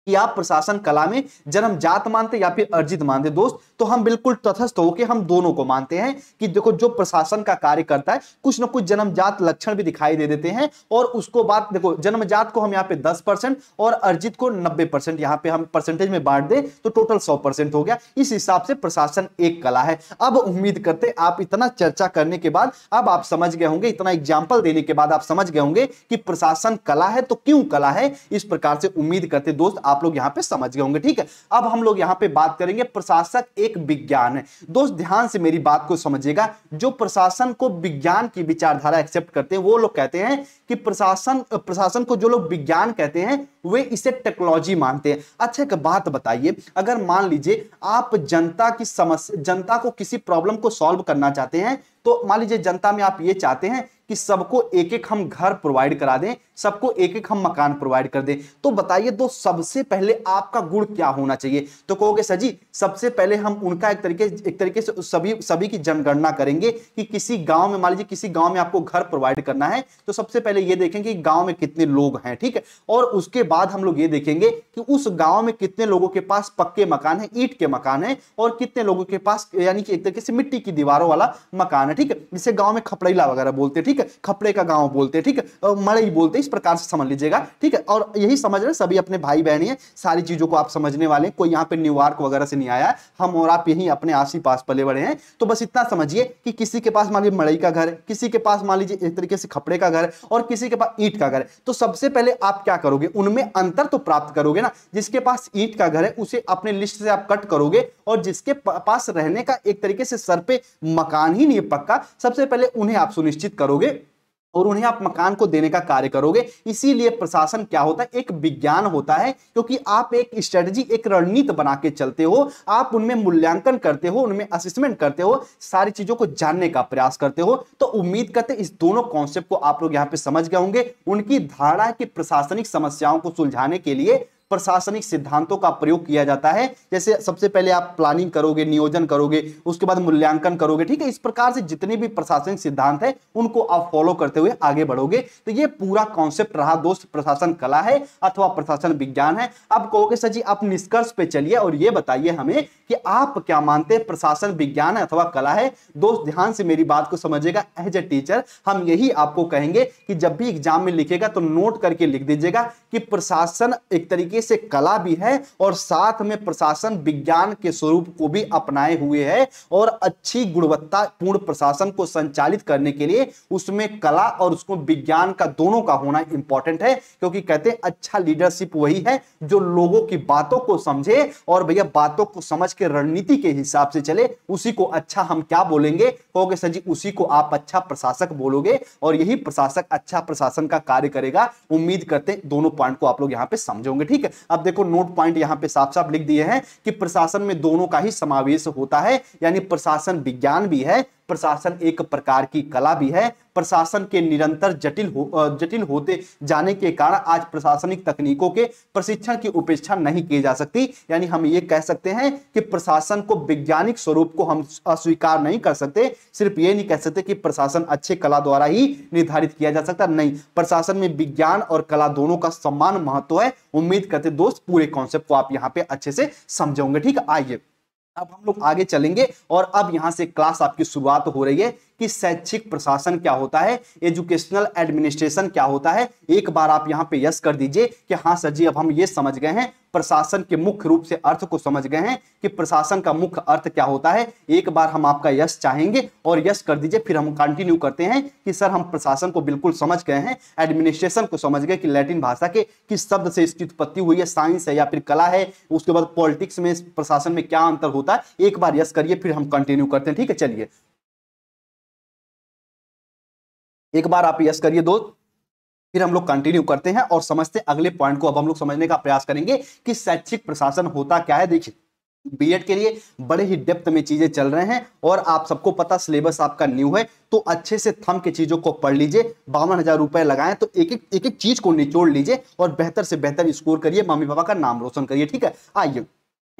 S1: कि आप प्रशासन कला में जन्म जात मानते या फिर अर्जित मानते दोस्त तो हम बिल्कुल तथस्थ होकर हम दोनों को मानते हैं कि देखो जो प्रशासन का कार्य करता है कुछ ना कुछ जन्मजात लक्षण भी दिखाई दे देते हैं और उसको बात देखो जन्मजात को हम यहाँ पे दस परसेंट और अर्जित को नब्बे परसेंट यहाँ पे हम परसेंटेज में बांट दे तो टोटल सौ परसेंट हो गया इस हिसाब से प्रशासन एक कला है अब उम्मीद करते आप इतना चर्चा करने के बाद अब आप समझ गए होंगे इतना एग्जाम्पल देने के बाद आप समझ गए होंगे कि प्रशासन कला है तो क्यों कला है इस प्रकार से उम्मीद करते दोस्त आप आप लोग यहाँ पे समझ गए होंगे ठीक है अब हम लोग यहाँ पे बात करेंगे प्रशासक एक विज्ञान है दोस्त ध्यान से मेरी बात को समझिएगा जो प्रशासन को विज्ञान की विचारधारा एक्सेप्ट करते हैं वो लोग कहते हैं कि प्रशासन प्रशासन को जो लोग विज्ञान कहते हैं वे इसे टेक्नोलॉजी मानते हैं अच्छा एक बात बताइए अगर मान लीजिए आप जनता की समस्या जनता को किसी प्रॉब्लम को सॉल्व करना चाहते हैं तो मान लीजिए जनता में आप ये चाहते हैं कि सबको एक एक हम घर प्रोवाइड करा दें सबको एक एक हम मकान प्रोवाइड कर दें तो बताइए दो तो सबसे पहले आपका गुण क्या होना चाहिए तो कहोगे सर जी सबसे पहले हम उनका एक तरीके एक तरीके से सभी सभी की जनगणना करेंगे कि किसी गांव में मान लीजिए किसी गांव में आपको घर प्रोवाइड करना है तो सबसे पहले ये देखेंगे कि गांव में कितने लोग हैं ठीक है और उसके बाद हम लोग ये देखेंगे कि उस गाँव में कितने लोगों के पास पक्के मकान है ईट के मकान है और कितने लोगों के पास यानी कि एक तरीके से मिट्टी की दीवारों वाला मकान है ठीक है जिसे गाँव में खपड़ेला वगैरह बोलते हैं ठीक है खपड़े का गाँव बोलते हैं ठीक है मड़ई बोलते हैं इस प्रकार से समझ लीजिएगा ठीक है और यही समझ रहे सभी अपने भाई बहन ही सारी चीजों को आप समझने वाले कोई यहाँ पे न्यूयॉर्क वगैरह से नहीं आया हम और आप यही अपने आस पास पले बड़े हैं तो बस इतना समझिए कि किसी के पास मान लीजिए मड़ई का घर है किसी के पास मान लीजिए एक तरीके से खपड़े का घर है और किसी के पास ईट का घर है तो सबसे पहले आप क्या करोगे उनमें अंतर तो प्राप्त करोगे ना जिसके पास ईट का घर है उसे अपने लिस्ट से आप कट करोगे और जिसके पास रहने का एक तरीके से सर पे मकान ही नहीं पक्का सबसे पहले उन्हें आप सुनिश्चित करोगे और उन्हें आप मकान को देने का कार्य करोगे इसीलिए प्रशासन क्या होता है एक विज्ञान होता है क्योंकि आप एक स्ट्रेटजी एक रणनीति बना के चलते हो आप उनमें मूल्यांकन करते हो उनमें असिस्मेंट करते हो सारी चीजों को जानने का प्रयास करते हो तो उम्मीद करते इस दोनों कॉन्सेप्ट को आप लोग यहाँ पे समझ गए होंगे उनकी धारणा की प्रशासनिक समस्याओं को सुलझाने के लिए प्रशासनिक सिद्धांतों का प्रयोग किया जाता है जैसे सबसे पहले आप प्लानिंग करोगे नियोजन करोगे उसके बाद मूल्यांकन करोगे ठीक है इस प्रकार से जितने भी प्रशासनिक सिद्धांत है उनको आप फॉलो करते हुए आगे बढ़ोगे तो ये पूरा कॉन्सेप्ट रहा दोस्त प्रशासन कला है अथवा प्रशासन विज्ञान है अब कहोगे सर जी आप निष्कर्ष पे चलिए और ये बताइए हमें कि आप क्या मानते हैं प्रशासन विज्ञान अथवा कला है दोस्त ध्यान से मेरी बात को समझेगा एज ए टीचर हम यही आपको कहेंगे कि जब भी एग्जाम में लिखेगा तो नोट करके लिख दीजिएगा कि प्रशासन एक तरीके तरीके से कला भी है और साथ में प्रशासन विज्ञान के स्वरूप को भी अपनाए हुए है और अच्छी गुणवत्ता पूर्ण प्रशासन को संचालित करने के लिए उसमें कला और उसको विज्ञान का दोनों का होना इंपॉर्टेंट है क्योंकि कहते हैं अच्छा लीडरशिप वही है जो लोगों की बातों को समझे और भैया बातों को समझ के रणनीति के हिसाब से चले उसी को अच्छा हम क्या बोलेंगे कहोगे सर जी उसी को आप अच्छा प्रशासक बोलोगे और यही प्रशासक अच्छा प्रशासन का कार्य करेगा उम्मीद करते दोनों पॉइंट को आप लोग यहां पे समझोगे ठीक है है अब देखो नोट पॉइंट यहाँ पे साफ साफ लिख दिए हैं कि प्रशासन में दोनों का ही समावेश होता है यानी प्रशासन विज्ञान भी है प्रशासन एक प्रकार की कला भी है प्रशासन के निरंतर जटिल हो जटिल होते जाने के कारण आज प्रशासनिक तकनीकों के प्रशिक्षण की उपेक्षा नहीं की जा सकती यानी हम ये कह सकते हैं कि प्रशासन को वैज्ञानिक स्वरूप को हम अस्वीकार नहीं कर सकते सिर्फ ये नहीं कह सकते कि प्रशासन अच्छे कला द्वारा ही निर्धारित किया जा सकता नहीं प्रशासन में विज्ञान और कला दोनों का सम्मान महत्व है उम्मीद करते दोस्त पूरे कॉन्सेप्ट को आप यहाँ पे अच्छे से समझोगे ठीक आइए अब हम लोग आगे चलेंगे और अब यहाँ से क्लास आपकी शुरुआत हो रही है कि शैक्षिक प्रशासन क्या होता है एजुकेशनल एडमिनिस्ट्रेशन क्या होता है एक बार आप यहाँ पे यस कर दीजिए कि हाँ सर जी अब हम ये समझ गए हैं प्रशासन के मुख्य रूप से अर्थ को समझ गए हैं कि प्रशासन का मुख्य अर्थ क्या होता है एक बार हम आपका यस चाहेंगे और यस कर दीजिए फिर हम कंटिन्यू करते हैं कि सर हम प्रशासन को बिल्कुल समझ गए हैं एडमिनिस्ट्रेशन को समझ गए कि लैटिन भाषा के किस शब्द से इसकी उत्पत्ति हुई है साइंस है या फिर कला है उसके बाद पॉलिटिक्स में प्रशासन में क्या अंतर होता है एक बार यस करिए फिर हम कंटिन्यू करते हैं ठीक है चलिए एक बार आप यस करिए दोस्त फिर हम लोग कंटिन्यू करते हैं और समझते हैं अगले पॉइंट को अब हम लोग समझने का प्रयास करेंगे कि शैक्षिक प्रशासन होता क्या है देखिए बीएड के लिए बड़े ही डेप्थ में चीजें चल रहे हैं और आप सबको पता सिलेबस आपका न्यू है तो अच्छे से थम के चीजों को पढ़ लीजिए बावन हजार रुपए लगाए तो एक एक एक एक चीज को निचोड़ लीजिए और बेहतर से बेहतर स्कोर करिए मम्मी पापा का नाम रोशन करिए ठीक है आइए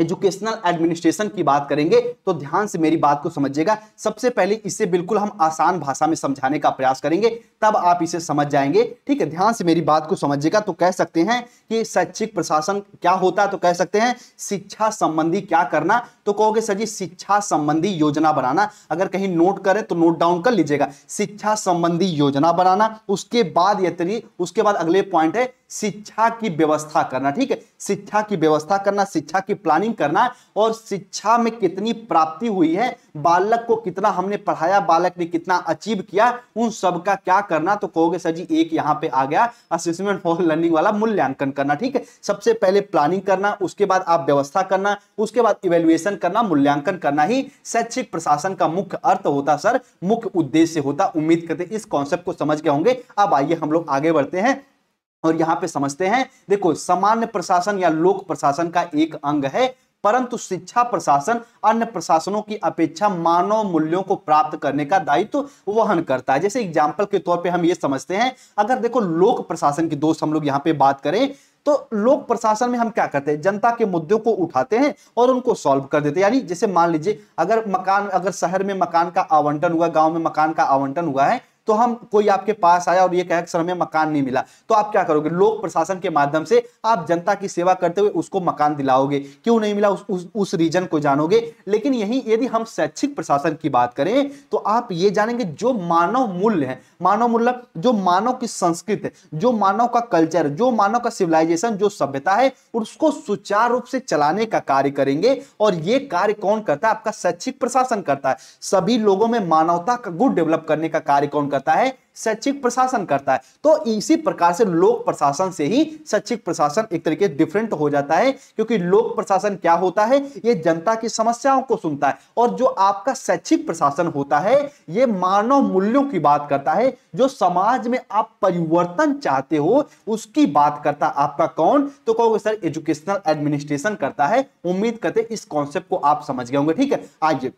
S1: एजुकेशनल एडमिनिस्ट्रेशन की बात करेंगे तो ध्यान से मेरी बात को समझिएगा सबसे पहले इसे बिल्कुल हम आसान भाषा में समझाने का प्रयास करेंगे तब आप इसे समझ जाएंगे ठीक है ध्यान से मेरी बात को समझिएगा तो कह सकते हैं कि शैक्षिक प्रशासन क्या होता है तो कह सकते हैं शिक्षा संबंधी क्या करना तो कहोगे सर जी शिक्षा संबंधी योजना बनाना अगर कहीं नोट करें तो नोट डाउन कर लीजिएगा शिक्षा संबंधी योजना बनाना उसके बाद यदि उसके बाद अगले पॉइंट है शिक्षा की व्यवस्था करना ठीक है शिक्षा की व्यवस्था करना शिक्षा की प्लानिंग लर्निंग करना और शिक्षा में कितनी प्राप्ति हुई है बालक को कितना हमने पढ़ाया बालक ने कितना अचीव किया उन सब का क्या करना तो कहोगे सर जी एक यहाँ पे आ गया असेसमेंट फॉर लर्निंग वाला मूल्यांकन करना ठीक है सबसे पहले प्लानिंग करना उसके बाद आप व्यवस्था करना उसके बाद इवेल्युएशन करना मूल्यांकन करना ही शैक्षिक प्रशासन का मुख्य अर्थ होता सर मुख्य उद्देश्य होता उम्मीद करते इस कॉन्सेप्ट को समझ गए होंगे अब आइए हम लोग आगे बढ़ते हैं और यहां पे समझते हैं देखो सामान्य प्रशासन या लोक प्रशासन का एक अंग है परंतु शिक्षा प्रशासन अन्य प्रशासनों की अपेक्षा मानव मूल्यों को प्राप्त करने का दायित्व तो वहन करता है जैसे एग्जाम्पल के तौर पर हम ये समझते हैं अगर देखो लोक प्रशासन की दोस्त हम लोग यहाँ पे बात करें तो लोक प्रशासन में हम क्या करते हैं जनता के मुद्दों को उठाते हैं और उनको सॉल्व कर देते हैं यानी जैसे मान लीजिए अगर मकान अगर शहर में मकान का आवंटन हुआ गांव में मकान का आवंटन हुआ है तो हम कोई आपके पास आया और ये कहे सर हमें मकान नहीं मिला तो आप क्या करोगे लोक प्रशासन के माध्यम से आप जनता की सेवा करते हुए उसको मकान दिलाओगे क्यों नहीं मिला उस, उस, उस रीजन को जानोगे लेकिन यही यदि हम शैक्षिक प्रशासन की बात करें तो आप ये जानेंगे जो मानव मूल्य है मानव मूल्य मतलब जो मानव की संस्कृति है जो मानव का कल्चर जो मानव का सिविलाइजेशन जो सभ्यता है उसको सुचारू रूप से चलाने का कार्य करेंगे और ये कार्य कौन करता है आपका शैक्षिक प्रशासन करता है सभी लोगों में मानवता का गुण डेवलप करने का कार्य कौन करता है शैक्षिक प्रशासन करता है तो इसी प्रकार से लोक प्रशासन से ही शैक्षिक प्रशासन एक तरीके डिफरेंट हो जाता है क्योंकि लोक प्रशासन क्या होता है ये जनता की समस्याओं को सुनता है और जो आपका शैक्षिक प्रशासन होता है ये मानव मूल्यों की बात करता है जो समाज में आप परिवर्तन चाहते हो उसकी बात करता आपका कौन तो कहोगे सर एजुकेशनल एडमिनिस्ट्रेशन करता है उम्मीद करते इस कॉन्सेप्ट को आप समझ गए होंगे ठीक है आइए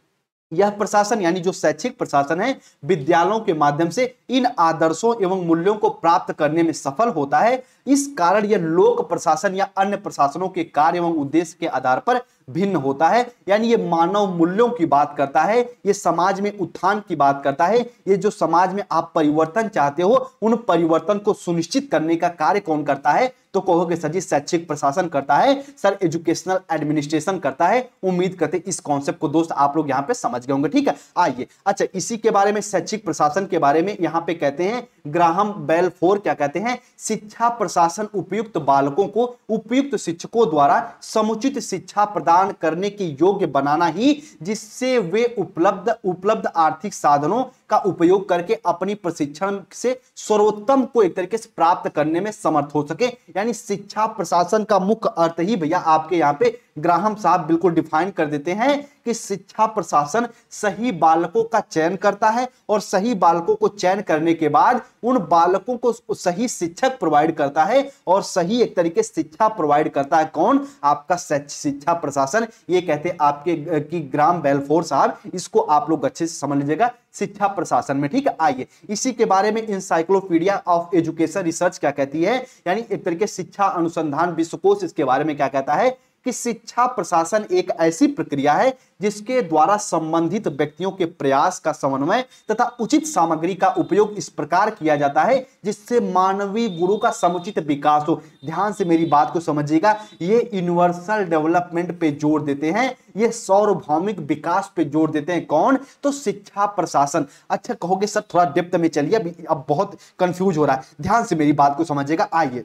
S1: यह प्रशासन यानी जो शैक्षिक प्रशासन है विद्यालयों के माध्यम से इन आदर्शों एवं मूल्यों को प्राप्त करने में सफल होता है इस कारण यह लोक प्रशासन या अन्य प्रशासनों के कार्य एवं उद्देश्य के आधार पर भिन्न होता है यानी ये मानव मूल्यों की बात करता है ये समाज में उत्थान की बात करता है ये जो समाज में आप परिवर्तन चाहते हो उन परिवर्तन को सुनिश्चित करने का कार्य कौन करता है तो कहोगे सर जी शैक्षिक प्रशासन करता है सर एजुकेशनल एडमिनिस्ट्रेशन करता है उम्मीद करते इस कॉन्सेप्ट को दोस्त आप लोग यहाँ पे समझ गए होंगे ठीक है आइए अच्छा इसी के बारे में शैक्षिक प्रशासन के बारे में यहाँ पे कहते हैं ग्राहम बेल फोर क्या कहते हैं शिक्षा प्रशासन उपयुक्त बालकों को उपयुक्त शिक्षकों द्वारा समुचित शिक्षा प्रदान प्रदान करने के योग्य बनाना ही जिससे वे उपलब्ध उपलब्ध आर्थिक साधनों का उपयोग करके अपनी प्रशिक्षण से सर्वोत्तम को एक तरीके से प्राप्त करने में समर्थ हो सके यानी शिक्षा प्रशासन का मुख्य अर्थ ही भैया आपके यहाँ पे ग्राहम साहब बिल्कुल डिफाइन कर देते हैं कि शिक्षा प्रशासन सही बालकों का चयन करता है और सही बालकों को चयन करने के बाद उन बालकों को सही शिक्षक प्रोवाइड करता है और सही एक तरीके शिक्षा प्रोवाइड करता है कौन आपका शिक्षा प्रशासन ये कहते आपके की ग्राम बेलफोर साहब इसको आप लोग अच्छे से समझ लीजिएगा शिक्षा प्रशासन में ठीक है आइए इसी के बारे में इंसाइक्लोपीडिया ऑफ एजुकेशन रिसर्च क्या कहती है यानी एक तरीके शिक्षा अनुसंधान विश्वकोश इसके बारे में क्या कहता है कि शिक्षा प्रशासन एक ऐसी प्रक्रिया है जिसके द्वारा संबंधित व्यक्तियों के प्रयास का समन्वय तथा उचित सामग्री का उपयोग इस प्रकार किया जाता है जिससे मानवीय गुणों का समुचित विकास हो ध्यान से मेरी बात को समझिएगा ये यूनिवर्सल डेवलपमेंट पे जोर देते हैं ये सार्वभौमिक विकास पे जोर देते हैं कौन तो शिक्षा प्रशासन अच्छा कहोगे सर थोड़ा डेप्थ में चलिए अब बहुत कंफ्यूज हो रहा है ध्यान से मेरी बात को समझिएगा आइए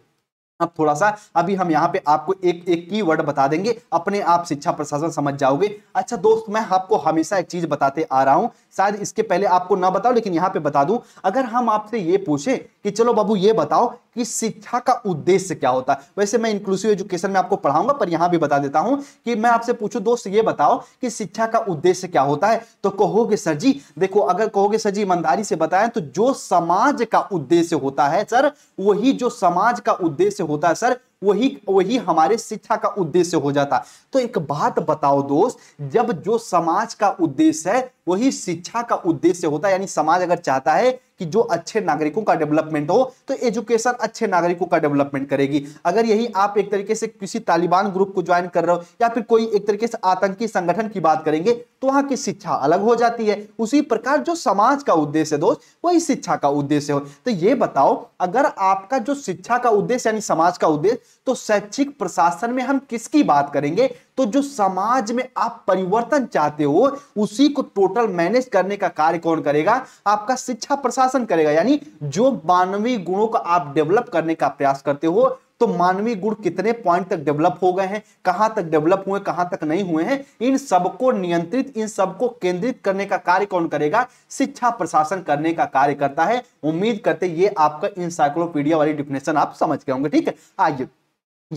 S1: अब थोड़ा सा अभी हम यहाँ पे आपको एक एक की वर्ड बता देंगे अपने आप शिक्षा प्रशासन समझ जाओगे अच्छा दोस्त मैं आपको हमेशा एक चीज बताते आ रहा हूं शायद इसके पहले आपको ना बताओ लेकिन यहाँ पे बता दूं अगर हम आपसे ये पूछे कि चलो बाबू ये बताओ कि शिक्षा का उद्देश्य क्या होता है वैसे मैं इंक्लूसिव एजुकेशन में आपको पढ़ाऊंगा पर यहाँ भी बता देता हूँ कि मैं आपसे पूछूं दोस्त ये बताओ कि शिक्षा का उद्देश्य क्या होता है तो कहोगे सर जी देखो अगर कहोगे सर जी ईमानदारी से बताएं तो जो समाज का उद्देश्य होता है सर वही जो समाज का उद्देश्य होता है सर वही वही हमारे शिक्षा का उद्देश्य हो जाता तो एक बात बताओ दोस्त जब जो समाज का उद्देश्य है वही शिक्षा का उद्देश्य होता है यानी समाज अगर चाहता है कि जो अच्छे नागरिकों का डेवलपमेंट हो तो एजुकेशन अच्छे नागरिकों का डेवलपमेंट करेगी अगर यही आप एक तरीके से किसी तालिबान ग्रुप को ज्वाइन कर रहे हो या फिर कोई एक तरीके से आतंकी संगठन की बात करेंगे तो वहां की शिक्षा अलग हो जाती है उसी प्रकार जो समाज का उद्देश्य दोस्त वही शिक्षा का उद्देश्य हो तो ये बताओ अगर आपका जो शिक्षा का उद्देश्य यानी समाज का उद्देश्य तो शैक्षिक प्रशासन में हम किसकी बात करेंगे तो जो समाज में आप परिवर्तन चाहते हो उसी को टोटल मैनेज करने का कार्य कौन करेगा आपका शिक्षा प्रशासन करेगा यानी जो मानवीय गुणों को आप डेवलप करने का प्रयास करते हो तो मानवीय गुण कितने पॉइंट तक डेवलप हो गए हैं कहां तक डेवलप हुए कहां तक नहीं हुए हैं इन सबको नियंत्रित इन सबको केंद्रित करने का कार्य कौन करेगा शिक्षा प्रशासन करने का कार्य करता है उम्मीद करते ये आपका इंसाइक्लोपीडिया वाली डिफिनेशन आप समझ गए होंगे ठीक है आइए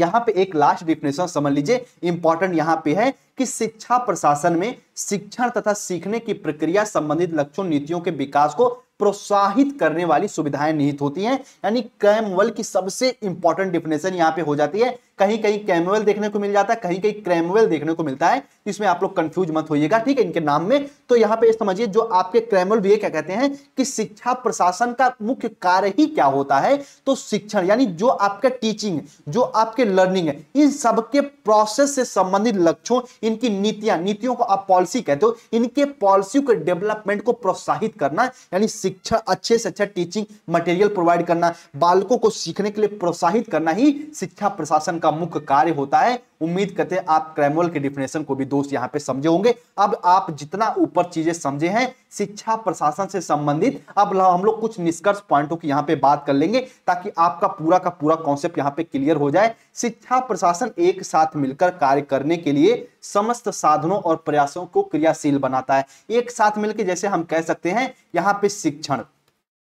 S1: यहां पे एक लास्ट डिफिनेशन समझ लीजिए इंपॉर्टेंट यहां पे है कि शिक्षा प्रशासन में शिक्षण तथा सीखने की प्रक्रिया संबंधित लक्ष्यों नीतियों के विकास को प्रोत्साहित करने वाली सुविधाएं निहित होती हैं यानी क्रैमवल की सबसे इंपॉर्टेंट डिफिनेशन यहाँ पे हो जाती है कहीं कहीं कैमवेल देखने को मिल जाता है कहीं कहीं क्रैमवेल देखने को मिलता है इसमें आप लोग कंफ्यूज मत होइएगा ठीक है इनके नाम में तो यहाँ पे समझिए जो आपके क्रैमवेल भी क्या कहते हैं कि शिक्षा प्रशासन का मुख्य कार्य ही क्या होता है तो शिक्षण यानी जो आपका टीचिंग जो आपके लर्निंग है इन सबके प्रोसेस से संबंधित लक्ष्यों इनकी नीतियां नीतियों को आप पॉलिसी कहते हो इनके पॉलिसी के डेवलपमेंट को प्रोत्साहित करना यानी शिक्षा अच्छे से अच्छा टीचिंग मटेरियल प्रोवाइड करना बालकों को सीखने के लिए प्रोत्साहित करना ही शिक्षा प्रशासन का मुख्य कार्य होता है उम्मीद करते हैं आप क्रैमोल के डिफिनेशन को भी दोस्त यहाँ पे समझे होंगे अब आप जितना ऊपर चीजें समझे हैं शिक्षा प्रशासन से संबंधित अब हम लोग कुछ निष्कर्ष पॉइंटों की यहाँ पे बात कर लेंगे ताकि आपका पूरा का पूरा कॉन्सेप्ट यहाँ पे क्लियर हो जाए शिक्षा प्रशासन एक साथ मिलकर कार्य करने के लिए समस्त साधनों और प्रयासों को क्रियाशील बनाता है एक साथ मिलकर जैसे हम कह सकते हैं यहाँ पे शिक्षण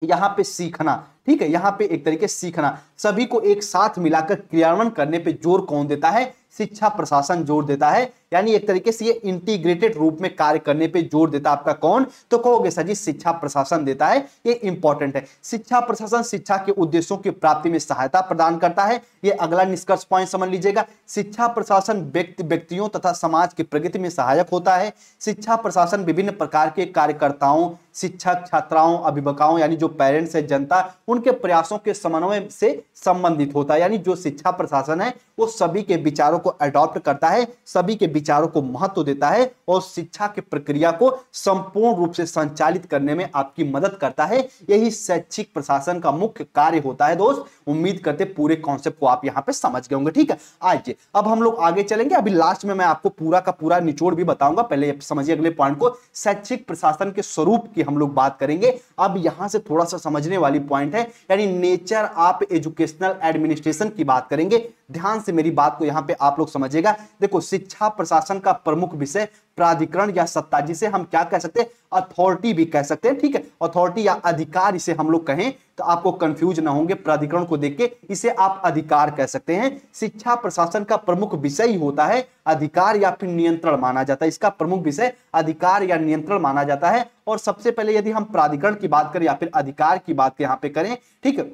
S1: यहाँ पे सीखना ठीक है यहाँ पे एक तरीके सीखना सभी को एक साथ मिलाकर क्रियान्वयन करने पे जोर कौन देता है शिक्षा प्रशासन जोर देता है यानी एक तरीके से ये इंटीग्रेटेड रूप में कार्य करने पे जोर देता है आपका कौन तो कहोगे सर जी शिक्षा प्रशासन देता है ये इंपॉर्टेंट है शिक्षा प्रशासन शिक्षा के उद्देश्यों की प्राप्ति में सहायता प्रदान करता है ये अगला निष्कर्ष पॉइंट समझ लीजिएगा शिक्षा प्रशासन व्यक्ति व्यक्तियों तथा समाज की प्रगति में सहायक होता है शिक्षा प्रशासन विभिन्न प्रकार के कार्यकर्ताओं शिक्षक छात्राओं अभिभावकों यानी जो पेरेंट्स है जनता उनके प्रयासों के समन्वय से संबंधित होता है यानी जो शिक्षा प्रशासन है वो सभी के विचारों को अडॉप्ट करता है सभी के विचारों को महत्व देता है और शिक्षा की प्रक्रिया को संपूर्ण रूप से संचालित करने में आपकी मदद करता है यही शैक्षिक प्रशासन का मुख्य कार्य होता है दोस्त उम्मीद करते पूरे कॉन्सेप्ट को आप यहाँ पे समझ गए होंगे ठीक है आज अब हम लोग आगे चलेंगे अभी लास्ट में मैं आपको पूरा का पूरा निचोड़ भी बताऊंगा पहले समझिए अगले पॉइंट को शैक्षिक प्रशासन के स्वरूप की हम लोग बात करेंगे अब यहाँ से थोड़ा सा समझने वाली पॉइंट है यानी नेचर ऑफ एजुकेशनल एडमिनिस्ट्रेशन की बात करेंगे ध्यान से मेरी बात को यहाँ पे आप लोग समझिएगा देखो शिक्षा प्रशासन का प्रमुख विषय प्राधिकरण या सत्ता जिसे हम क्या कह सकते हैं अथॉरिटी भी कह सकते हैं ठीक है अथॉरिटी या अधिकार इसे हम लोग कहें तो आपको कंफ्यूज ना होंगे प्राधिकरण को देख के इसे आप अधिकार कह सकते हैं शिक्षा प्रशासन का प्रमुख विषय ही होता है अधिकार या फिर नियंत्रण माना जाता है इसका प्रमुख विषय अधिकार या नियंत्रण माना जाता है और सबसे पहले यदि हम प्राधिकरण की बात करें या फिर अधिकार की बात यहाँ पे करें ठीक है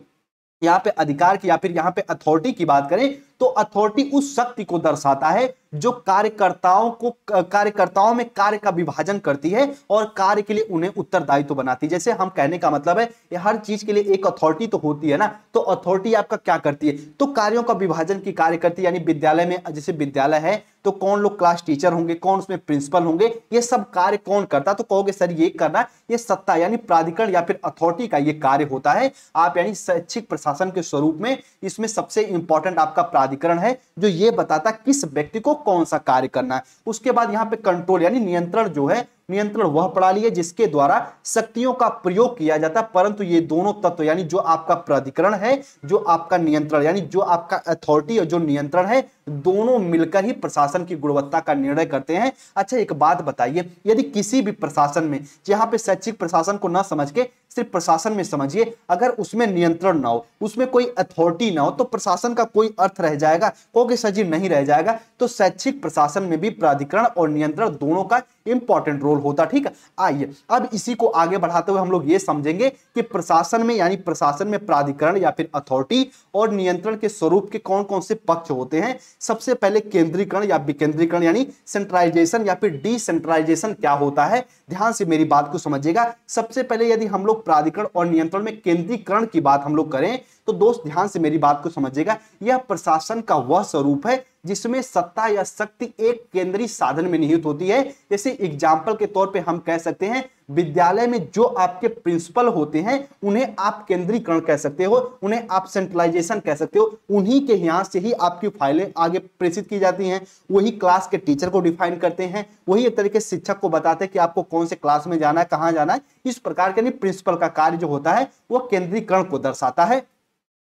S1: यहां पे अधिकार की या फिर यहां पे अथॉरिटी की बात करें तो अथॉरिटी उस शक्ति को दर्शाता है जो कार्यकर्ताओं को कार्यकर्ताओं में कार्य का विभाजन करती है और कार्य के लिए उन्हें उत्तरदायित्व तो बनाती है जैसे हम कहने का मतलब है ये हर चीज के लिए एक अथॉरिटी तो होती है ना तो अथॉरिटी आपका क्या करती है तो कार्यों का विभाजन की कार्य करती है यानी विद्यालय में जैसे विद्यालय है तो कौन लोग क्लास टीचर होंगे कौन उसमें प्रिंसिपल होंगे ये सब कार्य कौन करता तो कहोगे सर ये करना ये सत्ता यानी प्राधिकरण या फिर अथॉरिटी का ये कार्य होता है आप यानी शैक्षिक प्रशासन के स्वरूप में इसमें सबसे इंपॉर्टेंट आपका प्राधिकरण है जो ये बताता किस व्यक्ति को कौन सा कार्य करना है उसके बाद यहाँ पे कंट्रोल यानी नियंत्रण जो है नियंत्रण वह प्रणाली है जिसके द्वारा शक्तियों का प्रयोग किया जाता है परंतु ये दोनों तत्व यानी जो आपका प्राधिकरण है जो आपका नियंत्रण यानी जो आपका अथॉरिटी और जो नियंत्रण है दोनों मिलकर ही प्रशासन की गुणवत्ता का निर्णय करते हैं अच्छा एक बात बताइए यदि किसी भी प्रशासन में जहां पे शैक्षिक प्रशासन को ना समझ के सिर्फ प्रशासन में समझिए अगर उसमें नियंत्रण ना हो उसमें कोई अथॉरिटी ना हो तो प्रशासन का कोई अर्थ रह जाएगा क्योंकि के सजीव नहीं रह जाएगा तो शैक्षिक प्रशासन में भी प्राधिकरण और नियंत्रण दोनों का इंपॉर्टेंट रोल होता ठीक आइए अब इसी को आगे बढ़ाते हुए हम लोग ये समझेंगे कि प्रशासन में यानी प्रशासन में प्राधिकरण या फिर अथॉरिटी और नियंत्रण के स्वरूप के कौन कौन से पक्ष होते हैं सबसे पहले केंद्रीकरण या विकेंद्रीकरण यानी सेंट्रलाइजेशन या फिर डिसेंट्रलाइजेशन क्या होता है ध्यान से मेरी बात को समझिएगा सबसे पहले यदि हम लोग प्राधिकरण और नियंत्रण में केंद्रीकरण की बात हम लोग करें तो दोस्त ध्यान से मेरी बात को समझिएगा यह प्रशासन का वह स्वरूप है जिसमें सत्ता या शक्ति एक केंद्रीय साधन में निहित होती है जैसे एग्जाम्पल के तौर पे हम कह सकते हैं विद्यालय में जो आपके प्रिंसिपल होते हैं उन्हें आप केंद्रीकरण कह सकते हो उन्हें आप सेंट्रलाइजेशन कह सकते हो उन्हीं के यहाँ से ही आपकी फाइलें आगे प्रेषित की जाती हैं वही क्लास के टीचर को डिफाइन करते हैं वही एक तरीके शिक्षक को बताते हैं कि आपको कौन से क्लास में जाना है कहाँ जाना है इस प्रकार के प्रिंसिपल का कार्य जो होता है वो केंद्रीकरण को दर्शाता है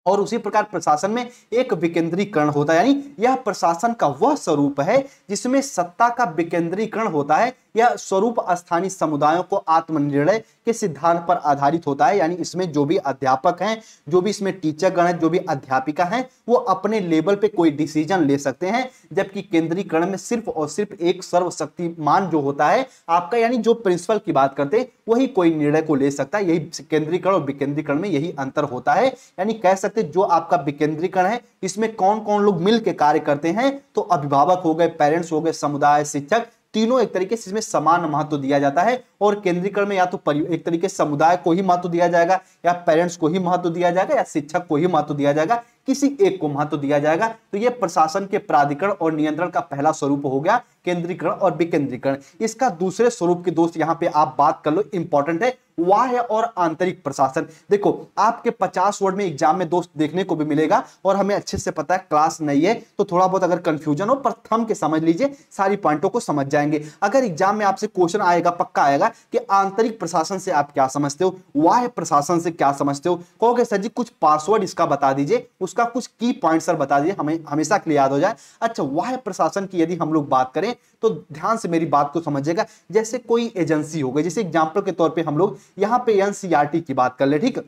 S1: और उसी प्रकार प्रशासन में एक विकेंद्रीकरण होता है यानी यह प्रशासन का वह स्वरूप है जिसमें सत्ता का विकेंद्रीकरण होता है यह स्वरूप स्थानीय समुदायों को आत्मनिर्णय के सिद्धांत पर आधारित होता है यानी इसमें जो भी अध्यापक हैं जो भी इसमें टीचर गण है जो भी अध्यापिका हैं वो अपने लेवल पे कोई डिसीजन ले सकते हैं जबकि केंद्रीकरण में सिर्फ और सिर्फ एक सर्वशक्तिमान जो होता है आपका यानी जो प्रिंसिपल की बात करते हैं वही कोई निर्णय को ले सकता है यही केंद्रीकरण और विकेंद्रीकरण में यही अंतर होता है यानी कह सकते जो आपका विकेंद्रीकरण है इसमें कौन कौन लोग मिल के कार्य करते हैं तो अभिभावक हो गए पेरेंट्स हो गए समुदाय शिक्षक तीनों एक तरीके से इसमें समान महत्व दिया जाता है और केंद्रीकरण में या तो एक तरीके समुदाय को ही महत्व दिया जाएगा या पेरेंट्स को ही महत्व दिया जाएगा या शिक्षक को ही महत्व दिया जाएगा किसी एक को महत्व दिया जाएगा तो यह प्रशासन के प्राधिकरण और नियंत्रण का पहला स्वरूप हो गया केंद्रीकरण और विकेंद्रीकरण इसका दूसरे स्वरूप के दोस्त यहाँ पे आप बात कर लो इंपॉर्टेंट है वा है और आंतरिक प्रशासन देखो आपके 50 वर्ड में एग्जाम में दोस्त देखने को भी मिलेगा और हमें अच्छे से पता है क्लास नहीं है तो थोड़ा बहुत अगर कंफ्यूजन हो पर थम के समझ लीजिए सारी पॉइंटों को समझ जाएंगे अगर एग्जाम में आपसे क्वेश्चन आएगा पक्का आएगा कि आंतरिक प्रशासन से आप क्या समझते हो वाह प्रशासन से क्या समझते हो कहोगे सर जी कुछ पासवर्ड इसका बता दीजिए उसका कुछ की पॉइंट सर बता दीजिए हमें हमेशा के याद हो जाए अच्छा वाह प्रशासन की यदि हम लोग बात करें तो ध्यान से मेरी बात को समझिएगा जैसे कोई एजेंसी हो गई जैसे एग्जाम्पल के तौर पर हम लोग यहाँ पे एनसीआरटी e की बात कर ले ठीक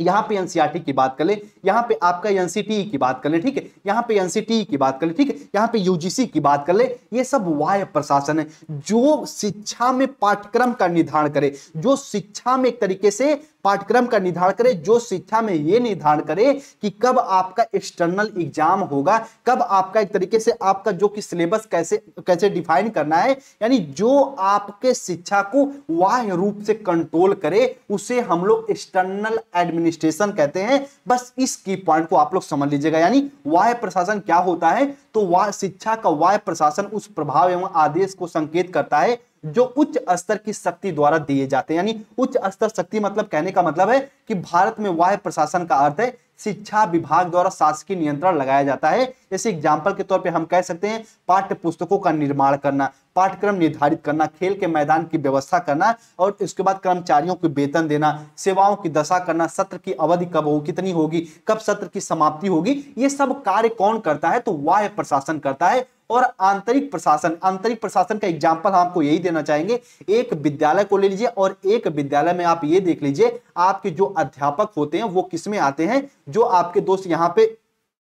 S1: यहाँ पे एनसीआरटी e की बात कर ले यहाँ पे आपका एनसीटी e की बात कर ले ठीक है यहाँ पे एनसीटी की बात कर ले ठीक है यहाँ पे यूजीसी की बात कर ले ये सब वाय प्रशासन है जो शिक्षा में पाठ्यक्रम का निर्धारण करे जो शिक्षा में एक तरीके से पाठ्यक्रम का निर्धारण करें जो शिक्षा में ये निर्धारण करे कि कब आपका एक्सटर्नल एग्जाम होगा कब आपका एक तरीके से आपका जो कि सिलेबस कैसे कैसे डिफाइन करना है यानी जो आपके शिक्षा को वाह रूप से कंट्रोल करे उसे हम लोग एक्सटर्नल एडमिनिस्ट्रेशन कहते हैं बस इस की पॉइंट को आप लोग समझ लीजिएगा यानी वाह प्रशासन क्या होता है तो वाह शिक्षा का वाह प्रशासन उस प्रभाव एवं आदेश को संकेत करता है जो उच्च स्तर की शक्ति द्वारा दिए जाते हैं यानी उच्च स्तर शक्ति मतलब कहने का मतलब है कि भारत में वाह प्रशासन का अर्थ है शिक्षा विभाग द्वारा शासकीय नियंत्रण लगाया जाता है जैसे एग्जाम्पल के तौर पे हम कह सकते हैं पाठ्य पुस्तकों का निर्माण करना पाठ्यक्रम निर्धारित करना खेल के मैदान की व्यवस्था करना और उसके बाद कर्मचारियों को वेतन देना सेवाओं की दशा करना सत्र की अवधि कब हो कितनी होगी कब सत्र की समाप्ति होगी ये सब कार्य कौन करता है तो वाह प्रशासन करता है और आंतरिक प्रशासन आंतरिक प्रशासन का एग्जाम्पल हम आपको यही देना चाहेंगे एक विद्यालय को ले लीजिए और एक विद्यालय में आप ये देख लीजिए आपके जो अध्यापक होते हैं वो किसमें आते हैं जो आपके दोस्त यहाँ पे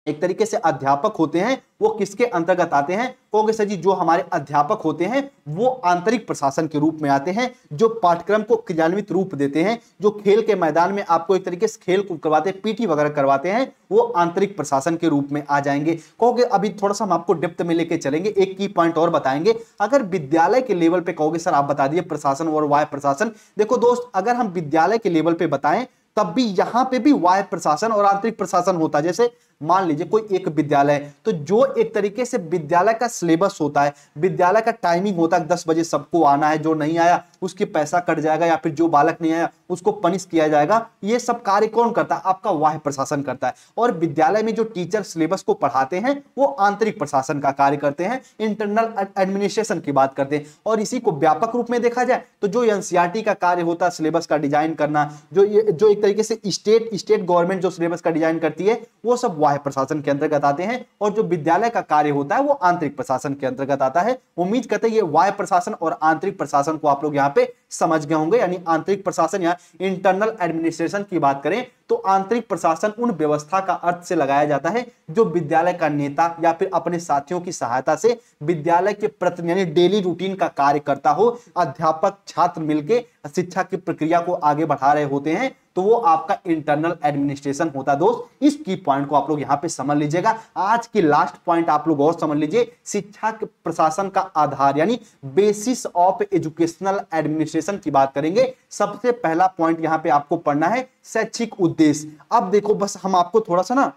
S1: एक तरीके से अध्यापक होते हैं वो किसके अंतर्गत आते हैं कहोगे सर जी जो हमारे अध्यापक होते हैं वो आंतरिक प्रशासन के रूप में आते हैं जो पाठ्यक्रम को क्रियान्वित रूप देते हैं जो खेल के मैदान में आपको एक तरीके से खेल करवाते हैं पीटी वगैरह करवाते हैं वो आंतरिक प्रशासन के रूप में आ जाएंगे कहोगे अभी थोड़ा सा हम आपको डिप्त में लेके चलेंगे एक की पॉइंट और बताएंगे अगर विद्यालय के लेवल पे कहोगे सर आप बता दिए प्रशासन और वाय प्रशासन देखो दोस्त अगर हम विद्यालय के लेवल पे बताएं तब भी यहां पे भी वाय प्रशासन और आंतरिक प्रशासन होता है जैसे मान लीजिए कोई एक विद्यालय तो जो एक तरीके से विद्यालय का सिलेबस होता है विद्यालय का टाइमिंग होता है दस बजे सबको आना है जो नहीं आया उसके पैसा कट जाएगा या फिर जो बालक नहीं आया उसको पनिश किया जाएगा ये सब कार्य कौन करता है आपका वाह प्रशासन करता है और विद्यालय में जो टीचर सिलेबस को पढ़ाते हैं वो आंतरिक प्रशासन का कार्य करते हैं इंटरनल एडमिनिस्ट्रेशन की बात करते हैं और इसी को व्यापक रूप में देखा जाए तो जो एनसीआरटी का कार्य होता है सिलेबस का डिजाइन करना जो जो एक तरीके से स्टेट स्टेट गवर्नमेंट जो सिलेबस का डिजाइन करती है वो सब बाह्य प्रशासन के अंतर्गत आते हैं और जो विद्यालय का कार्य होता है वो आंतरिक प्रशासन के अंतर्गत आता है उम्मीद करते हैं ये बाह्य प्रशासन और आंतरिक प्रशासन को आप लोग यहाँ पे समझ गए होंगे यानी आंतरिक प्रशासन या इंटरनल एडमिनिस्ट्रेशन की बात करें तो आंतरिक प्रशासन उन व्यवस्था का अर्थ से लगाया जाता है जो विद्यालय का नेता या फिर अपने साथियों की सहायता से विद्यालय के प्रति डेली रूटीन का कार्य करता हो अध्यापक छात्र मिलकर शिक्षा की प्रक्रिया को आगे बढ़ा रहे होते हैं तो वो आपका इंटरनल एडमिनिस्ट्रेशन होता है दोस्त इस की पॉइंट को आप लोग यहाँ पे समझ लीजिएगा आज की लास्ट पॉइंट आप लोग और समझ लीजिए शिक्षा प्रशासन का आधार यानी बेसिस ऑफ एजुकेशनल एडमिनिस्ट्रेशन की बात करेंगे सबसे पहला पॉइंट यहाँ पे आपको पढ़ना है शैक्षिक उद्योग उद्देश्य अब देखो बस हम आपको थोड़ा सा ना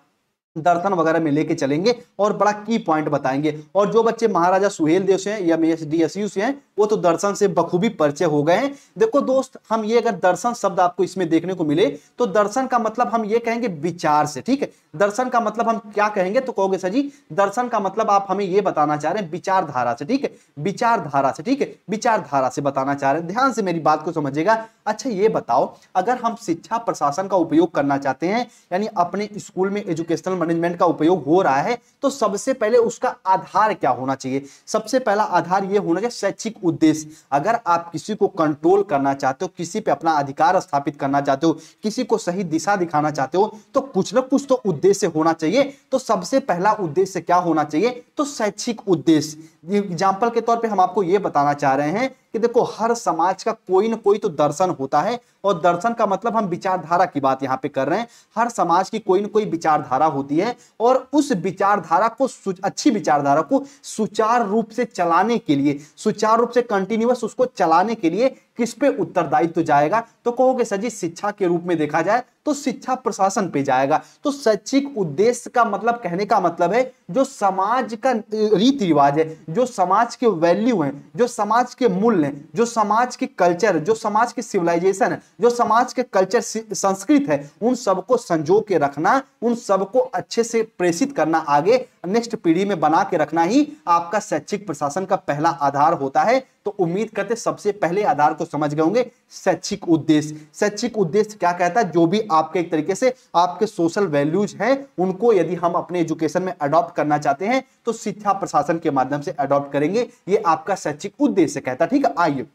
S1: दर्शन वगैरह में लेके चलेंगे और बड़ा की पॉइंट बताएंगे और जो बच्चे महाराजा सुहेल देव से हैं या एस डी एस यू से हैं वो तो दर्शन से बखूबी परिचय हो गए हैं देखो दोस्त हम ये अगर दर्शन शब्द आपको इसमें देखने को मिले तो दर्शन का मतलब हम ये कहेंगे विचार से ठीक है दर्शन का मतलब हम क्या कहेंगे तो कहोगे सर जी दर्शन का मतलब आप हमें ये बताना चाह रहे हैं विचारधारा से ठीक है विचारधारा से ठीक है विचारधारा से बताना चाह रहे हैं ध्यान से मेरी बात को समझिएगा अच्छा ये बताओ अगर हम शिक्षा प्रशासन का उपयोग करना चाहते हैं यानी अपने स्कूल में एजुकेशनल मैनेजमेंट का उपयोग हो रहा है तो सबसे पहले उसका आधार क्या होना चाहिए सबसे पहला आधार ये होना चाहिए शैक्षिक उद्देश्य अगर आप किसी को कंट्रोल करना चाहते हो किसी पे अपना अधिकार स्थापित करना चाहते हो किसी को सही दिशा दिखाना चाहते हो तो कुछ ना कुछ तो उद्देश्य होना चाहिए तो सबसे पहला उद्देश्य क्या होना चाहिए तो शैक्षिक उद्देश्य एग्जाम्पल के तौर पर हम आपको ये बताना चाह रहे हैं कि देखो हर समाज का कोई ना कोई तो दर्शन होता है और दर्शन का मतलब हम विचारधारा की बात यहाँ पे कर रहे हैं हर समाज की कोई ना कोई विचारधारा होती है और उस विचारधारा को अच्छी विचारधारा को सुचारू रूप से चलाने के लिए सुचारू रूप से कंटिन्यूस उसको चलाने के लिए किस पे उत्तरदायित्व तो जाएगा तो कहोगे सर जी शिक्षा के रूप में देखा जाए तो शिक्षा प्रशासन पे जाएगा तो शैक्षिक उद्देश्य का मतलब कहने का मतलब है जो समाज का रीति रिवाज है जो समाज के वैल्यू हैं जो समाज के मूल्य हैं जो समाज के कल्चर जो समाज के सिविलाइजेशन है जो समाज के कल्चर संस्कृत है उन सबको संजो के रखना उन सबको अच्छे से प्रेषित करना आगे नेक्स्ट पीढ़ी में बना के रखना ही आपका शैक्षिक प्रशासन का पहला आधार होता है तो उम्मीद करते सबसे पहले आधार को समझ गए होंगे शैक्षिक उद्देश्य शैक्षिक उद्देश्य क्या कहता है जो भी आपके एक तरीके से आपके सोशल वैल्यूज हैं उनको यदि हम अपने एजुकेशन में अडॉप्ट करना चाहते हैं तो शिक्षा प्रशासन के माध्यम से अडॉप्ट करेंगे ये आपका शैक्षिक उद्देश्य कहता है ठीक है आइए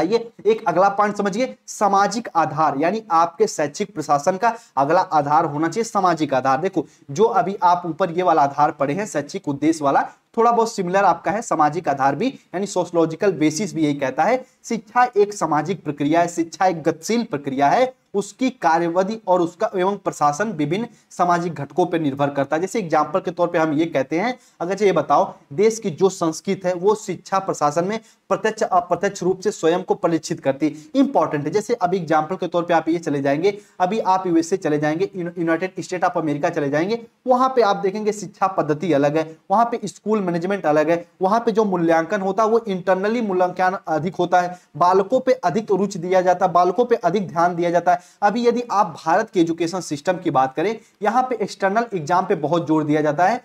S1: आइए एक अगला पॉइंट समझिए सामाजिक आधार यानी आपके शैक्षिक प्रशासन का अगला आधार होना चाहिए सामाजिक आधार देखो जो अभी आप ऊपर ये वाला आधार पढ़े हैं शैक्षिक उद्देश्य वाला थोड़ा बहुत सिमिलर आपका है सामाजिक आधार भी यानी सोशोलॉजिकल बेसिस भी यही कहता है शिक्षा एक सामाजिक प्रक्रिया है शिक्षा एक गतिशील प्रक्रिया है उसकी कार्यवधि और उसका एवं प्रशासन विभिन्न सामाजिक घटकों पर निर्भर करता है जैसे एग्जाम्पल के तौर पर हम ये कहते हैं अगर ये बताओ देश की जो संस्कृत है वो शिक्षा प्रशासन में प्रत्यक्ष अप्रत्यक्ष रूप से स्वयं को परिचित करती है इंपॉर्टेंट है जैसे अभी एग्जाम्पल के तौर पर आप ये चले जाएंगे अभी आप यूएसए चले जाएंगे यूनाइटेड स्टेट ऑफ अमेरिका चले जाएंगे वहां पर आप देखेंगे शिक्षा पद्धति अलग है वहां पर स्कूल मैनेजमेंट अलग है वहां पर जो मूल्यांकन होता है वो इंटरनली मूल्यांकन अधिक होता है बालकों पर अधिक रुचि दिया जाता है बालकों पर अधिक ध्यान दिया जाता है अभी यदि आप भारत के एजुकेशन सिस्टम की बात करें यहाँ पे एक्सटर्नल एग्जाम पे बहुत जोर दिया जाता है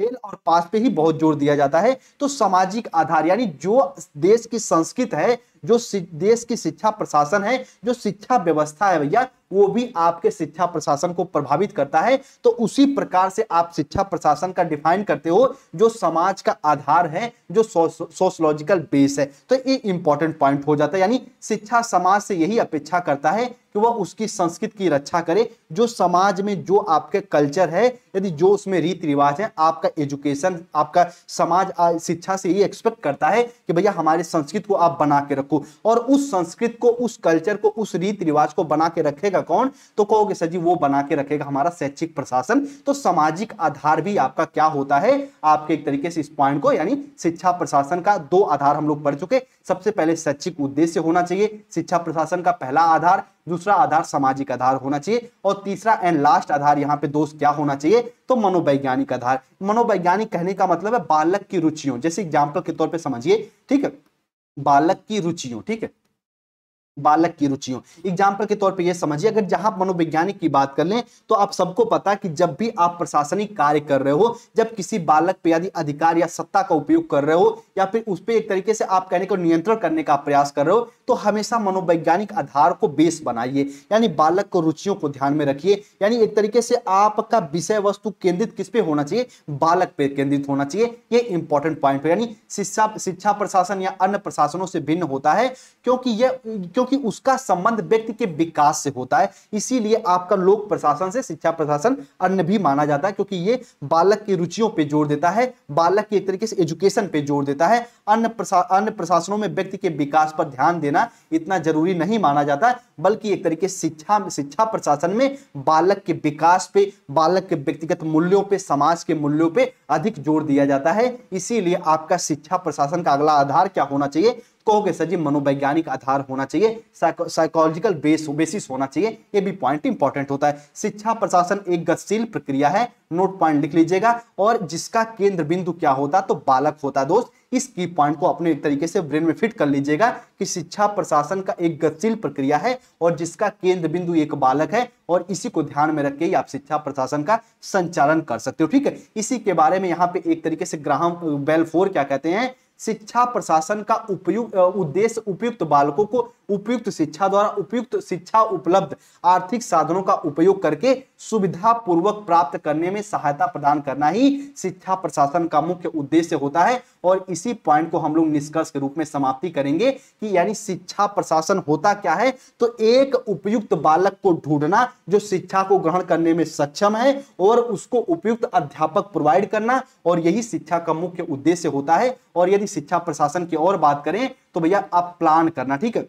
S1: फेल और पास पे ही बहुत जोर दिया जाता है तो सामाजिक आधार यानी जो देश की संस्कृत है जो देश की शिक्षा प्रशासन है जो शिक्षा व्यवस्था है भैया वो भी आपके शिक्षा प्रशासन को प्रभावित करता है तो उसी प्रकार से आप शिक्षा प्रशासन का डिफाइन करते हो जो समाज का आधार है जो सोशोलॉजिकल बेस है तो ये इंपॉर्टेंट पॉइंट हो जाता है यानी शिक्षा समाज से यही अपेक्षा करता है कि वह उसकी संस्कृति की रक्षा करे जो समाज में जो आपके कल्चर है यदि जो उसमें रीति रिवाज है आपका एजुकेशन आपका समाज शिक्षा से यही एक्सपेक्ट करता है कि भैया हमारे संस्कृत को आप बना के रखो और उस संस्कृत को उस कल्चर को उस रीति रिवाज को बना के रखेगा बनाएगा कौन तो कहोगे सर जी वो बना के रखेगा हमारा शैक्षिक प्रशासन तो सामाजिक आधार भी आपका क्या होता है आपके एक तरीके से इस पॉइंट को यानी शिक्षा प्रशासन का दो आधार हम लोग पढ़ चुके सबसे पहले शैक्षिक उद्देश्य होना चाहिए शिक्षा प्रशासन का पहला आधार दूसरा आधार सामाजिक आधार होना चाहिए और तीसरा एंड लास्ट आधार यहाँ पे दोस्त क्या होना चाहिए तो मनोवैज्ञानिक आधार मनोवैज्ञानिक कहने का मतलब है बालक की रुचियों जैसे एग्जाम्पल के तौर पर समझिए ठीक है बालक की रुचियों ठीक है बालक की रुचियों एग्जाम्पल के तौर पे ये समझिए अगर जहां मनोवैज्ञानिक की बात कर लें तो आप सबको पता कि जब भी आप प्रशासनिक कार्य कर रहे हो जब किसी बालक पे यदि अधिकार या सत्ता का उपयोग कर रहे हो या फिर उस पर एक तरीके से आप कहने को नियंत्रण करने का प्रयास कर रहे हो तो हमेशा मनोवैज्ञानिक आधार को बेस बनाइए यानी बालक को रुचियों को ध्यान में रखिए यानी एक तरीके से आपका विषय वस्तु केंद्रित किस पे होना चाहिए बालक पे केंद्रित होना चाहिए ये इंपॉर्टेंट पॉइंट है यानी शिक्षा शिक्षा प्रशासन या अन्य प्रशासनों से भिन्न होता है क्योंकि यह क्योंकि उसका संबंध व्यक्ति के विकास से होता है इसीलिए आपका लोक प्रशासन से शिक्षा प्रशासन अन्य भी माना जाता है क्योंकि ये बालक की रुचियों पर जोर देता है बालक की एक तरीके से एजुकेशन पे जोर देता है अन्य प्रशा, अन्य प्रशासनों में व्यक्ति के विकास पर ध्यान देना इतना जरूरी नहीं माना जाता बल्कि एक तरीके शिक्षा शिक्षा प्रशासन में बालक के विकास पे बालक के व्यक्तिगत मूल्यों पे समाज के मूल्यों पे अधिक जोर दिया जाता है इसीलिए आपका शिक्षा प्रशासन का अगला आधार क्या होना चाहिए कहोगे सर जी मनोवैज्ञानिक आधार होना चाहिए साइकोलॉजिकल बेस बेसिस होना चाहिए ये भी पॉइंट इंपॉर्टेंट होता है शिक्षा प्रशासन एक गतिशील प्रक्रिया है नोट पॉइंट लिख लीजिएगा और जिसका केंद्र बिंदु क्या होता तो बालक होता दोस्त इस की पॉइंट को अपने एक तरीके से ब्रेन में फिट कर लीजिएगा कि शिक्षा प्रशासन का एक गतिशील प्रक्रिया है और जिसका केंद्र बिंदु एक बालक है और इसी को ध्यान में रखकर आप शिक्षा प्रशासन का संचालन कर सकते हो ठीक है इसी के बारे में यहाँ पे एक तरीके से ग्राहम बेल फोर क्या कहते हैं शिक्षा प्रशासन का उपयुक्त उद्देश्य उपयुक्त बालकों को उपयुक्त शिक्षा द्वारा उपयुक्त शिक्षा उपलब्ध आर्थिक साधनों का उपयोग करके सुविधा पूर्वक प्राप्त करने में सहायता प्रदान करना ही शिक्षा प्रशासन का मुख्य उद्देश्य होता है और इसी पॉइंट को हम लोग निष्कर्ष के रूप में समाप्ति करेंगे कि यानी शिक्षा प्रशासन होता क्या है तो एक उपयुक्त बालक को ढूंढना जो शिक्षा को ग्रहण करने में सक्षम है और उसको उपयुक्त अध्यापक प्रोवाइड करना और यही शिक्षा का मुख्य उद्देश्य होता है और यदि शिक्षा प्रशासन की और बात करें तो भैया आप प्लान करना ठीक है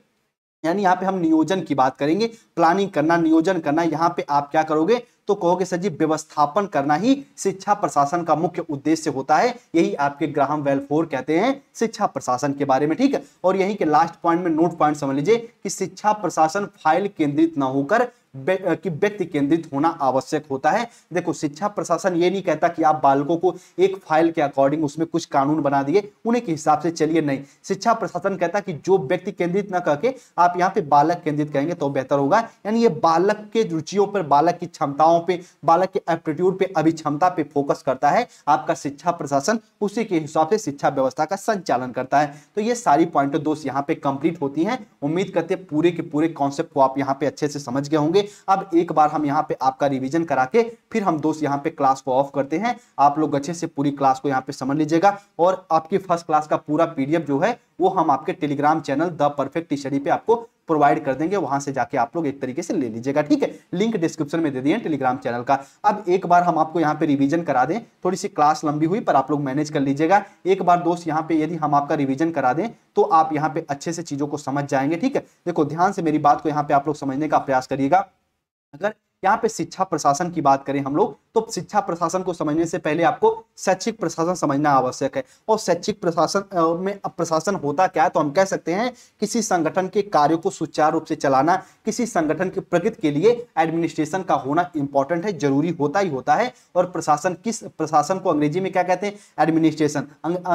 S1: यानी यहाँ पे हम नियोजन की बात करेंगे प्लानिंग करना नियोजन करना यहाँ पे आप क्या करोगे तो कहोगे सर जी व्यवस्थापन करना ही शिक्षा प्रशासन का मुख्य उद्देश्य होता है यही आपके ग्राहम वेलफोर कहते हैं शिक्षा प्रशासन के बारे में ठीक है और यही के लास्ट पॉइंट में नोट पॉइंट समझ लीजिए कि शिक्षा प्रशासन फाइल केंद्रित ना होकर की व्यक्ति केंद्रित होना आवश्यक होता है देखो शिक्षा प्रशासन ये नहीं कहता कि आप बालकों को एक फाइल के अकॉर्डिंग उसमें कुछ कानून बना दिए उन्हीं के हिसाब से चलिए नहीं शिक्षा प्रशासन कहता कि जो व्यक्ति केंद्रित ना करके आप यहाँ पे बालक केंद्रित कहेंगे तो बेहतर होगा यानी ये बालक के रुचियों पर बालक की क्षमताओं पर बालक के एप्टीट्यूड पर अभी क्षमता पे फोकस करता है आपका शिक्षा प्रशासन उसी के हिसाब से शिक्षा व्यवस्था का संचालन करता है तो ये सारी पॉइंट दोस्त यहाँ पे कंप्लीट होती है उम्मीद करते पूरे के पूरे कॉन्सेप्ट को आप यहाँ पे अच्छे से समझ गए होंगे होंगे अब एक बार हम यहाँ पे आपका रिविजन करा के फिर हम दोस्त यहाँ पे क्लास को ऑफ करते हैं आप लोग अच्छे से पूरी क्लास को यहाँ पे समझ लीजिएगा और आपकी फर्स्ट क्लास का पूरा पीडीएफ जो है वो हम आपके Telegram channel the perfect teachery पे आपको प्रोवाइड कर देंगे वहां से जाके आप लोग एक तरीके से ले लीजिएगा ठीक है लिंक डिस्क्रिप्शन में दे दिए टेलीग्राम चैनल का अब एक बार हम आपको यहाँ पे रिवीजन करा दें थोड़ी सी क्लास लंबी हुई पर आप लोग मैनेज कर लीजिएगा एक बार दोस्त यहाँ पे यदि हम आपका रिविजन करा दें तो आप यहाँ पे अच्छे से चीजों को समझ जाएंगे ठीक है देखो ध्यान से मेरी बात को यहाँ पे आप लोग समझने का प्रयास करिएगा अगर यहाँ पे शिक्षा प्रशासन की बात करें हम लोग तो शिक्षा प्रशासन को समझने से पहले आपको शैक्षिक प्रशासन समझना आवश्यक है और शैक्षिक प्रशासन में प्रशासन होता क्या है तो हम कह सकते हैं किसी संगठन के कार्यो को सुचारू रूप से चलाना किसी संगठन की प्रगति के लिए एडमिनिस्ट्रेशन का होना इंपॉर्टेंट है जरूरी होता ही होता है और प्रशासन किस प्रशासन को अंग्रेजी में क्या कहते हैं एडमिनिस्ट्रेशन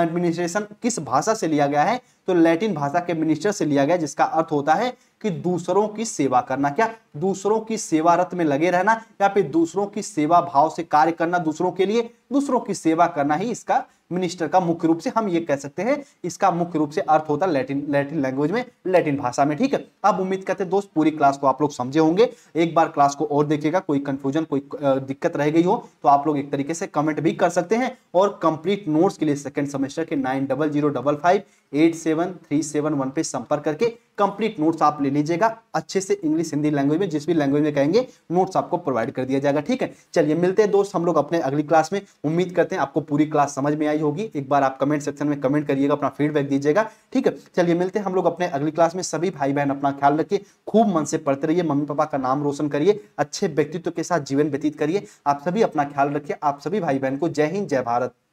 S1: एडमिनिस्ट्रेशन किस भाषा से लिया गया है तो लैटिन भाषा के मिनिस्टर से लिया गया जिसका अर्थ होता है कि दूसरों की सेवा करना क्या दूसरों की सेवा रत में लगे रहना या फिर दूसरों की सेवा भाव से कार्य करना दूसरों के लिए दूसरों की सेवा करना ही इसका मिनिस्टर का मुख्य रूप से हम ये कह सकते हैं इसका मुख्य रूप से अर्थ होता है लैटिन लैटिन लैंग्वेज में लैटिन भाषा में ठीक है अब उम्मीद करते हैं दोस्त पूरी क्लास को आप लोग समझे होंगे एक बार क्लास को और देखिएगा कोई कंफ्यूजन कोई दिक्कत रह गई हो तो आप लोग एक तरीके से कमेंट भी कर सकते हैं और कंप्लीट नोट्स के लिए सेकेंड सेमेस्टर के nine double zero double five eight seven three seven one पे संपर्क करके कंप्लीट नोट्स आप ले लीजिएगा अच्छे से इंग्लिश हिंदी लैंग्वेज में जिस भी लैंग्वेज में कहेंगे नोट्स आपको प्रोवाइड कर दिया जाएगा ठीक है चलिए मिलते हैं दोस्त हम लोग अपने अगली क्लास में उम्मीद करते हैं आपको पूरी क्लास समझ में आई होगी एक बार आप कमेंट सेक्शन में कमेंट करिएगा अपना फीडबैक दीजिएगा ठीक है चलिए मिलते हैं हम लोग अपने अगली क्लास में सभी भाई बहन अपना ख्याल रखिए खूब मन से पढ़ते रहिए मम्मी पापा का नाम रोशन करिए अच्छे व्यक्तित्व के साथ जीवन व्यतीत करिए आप सभी अपना ख्याल रखिए आप सभी भाई बहन को जय हिंद जय भारत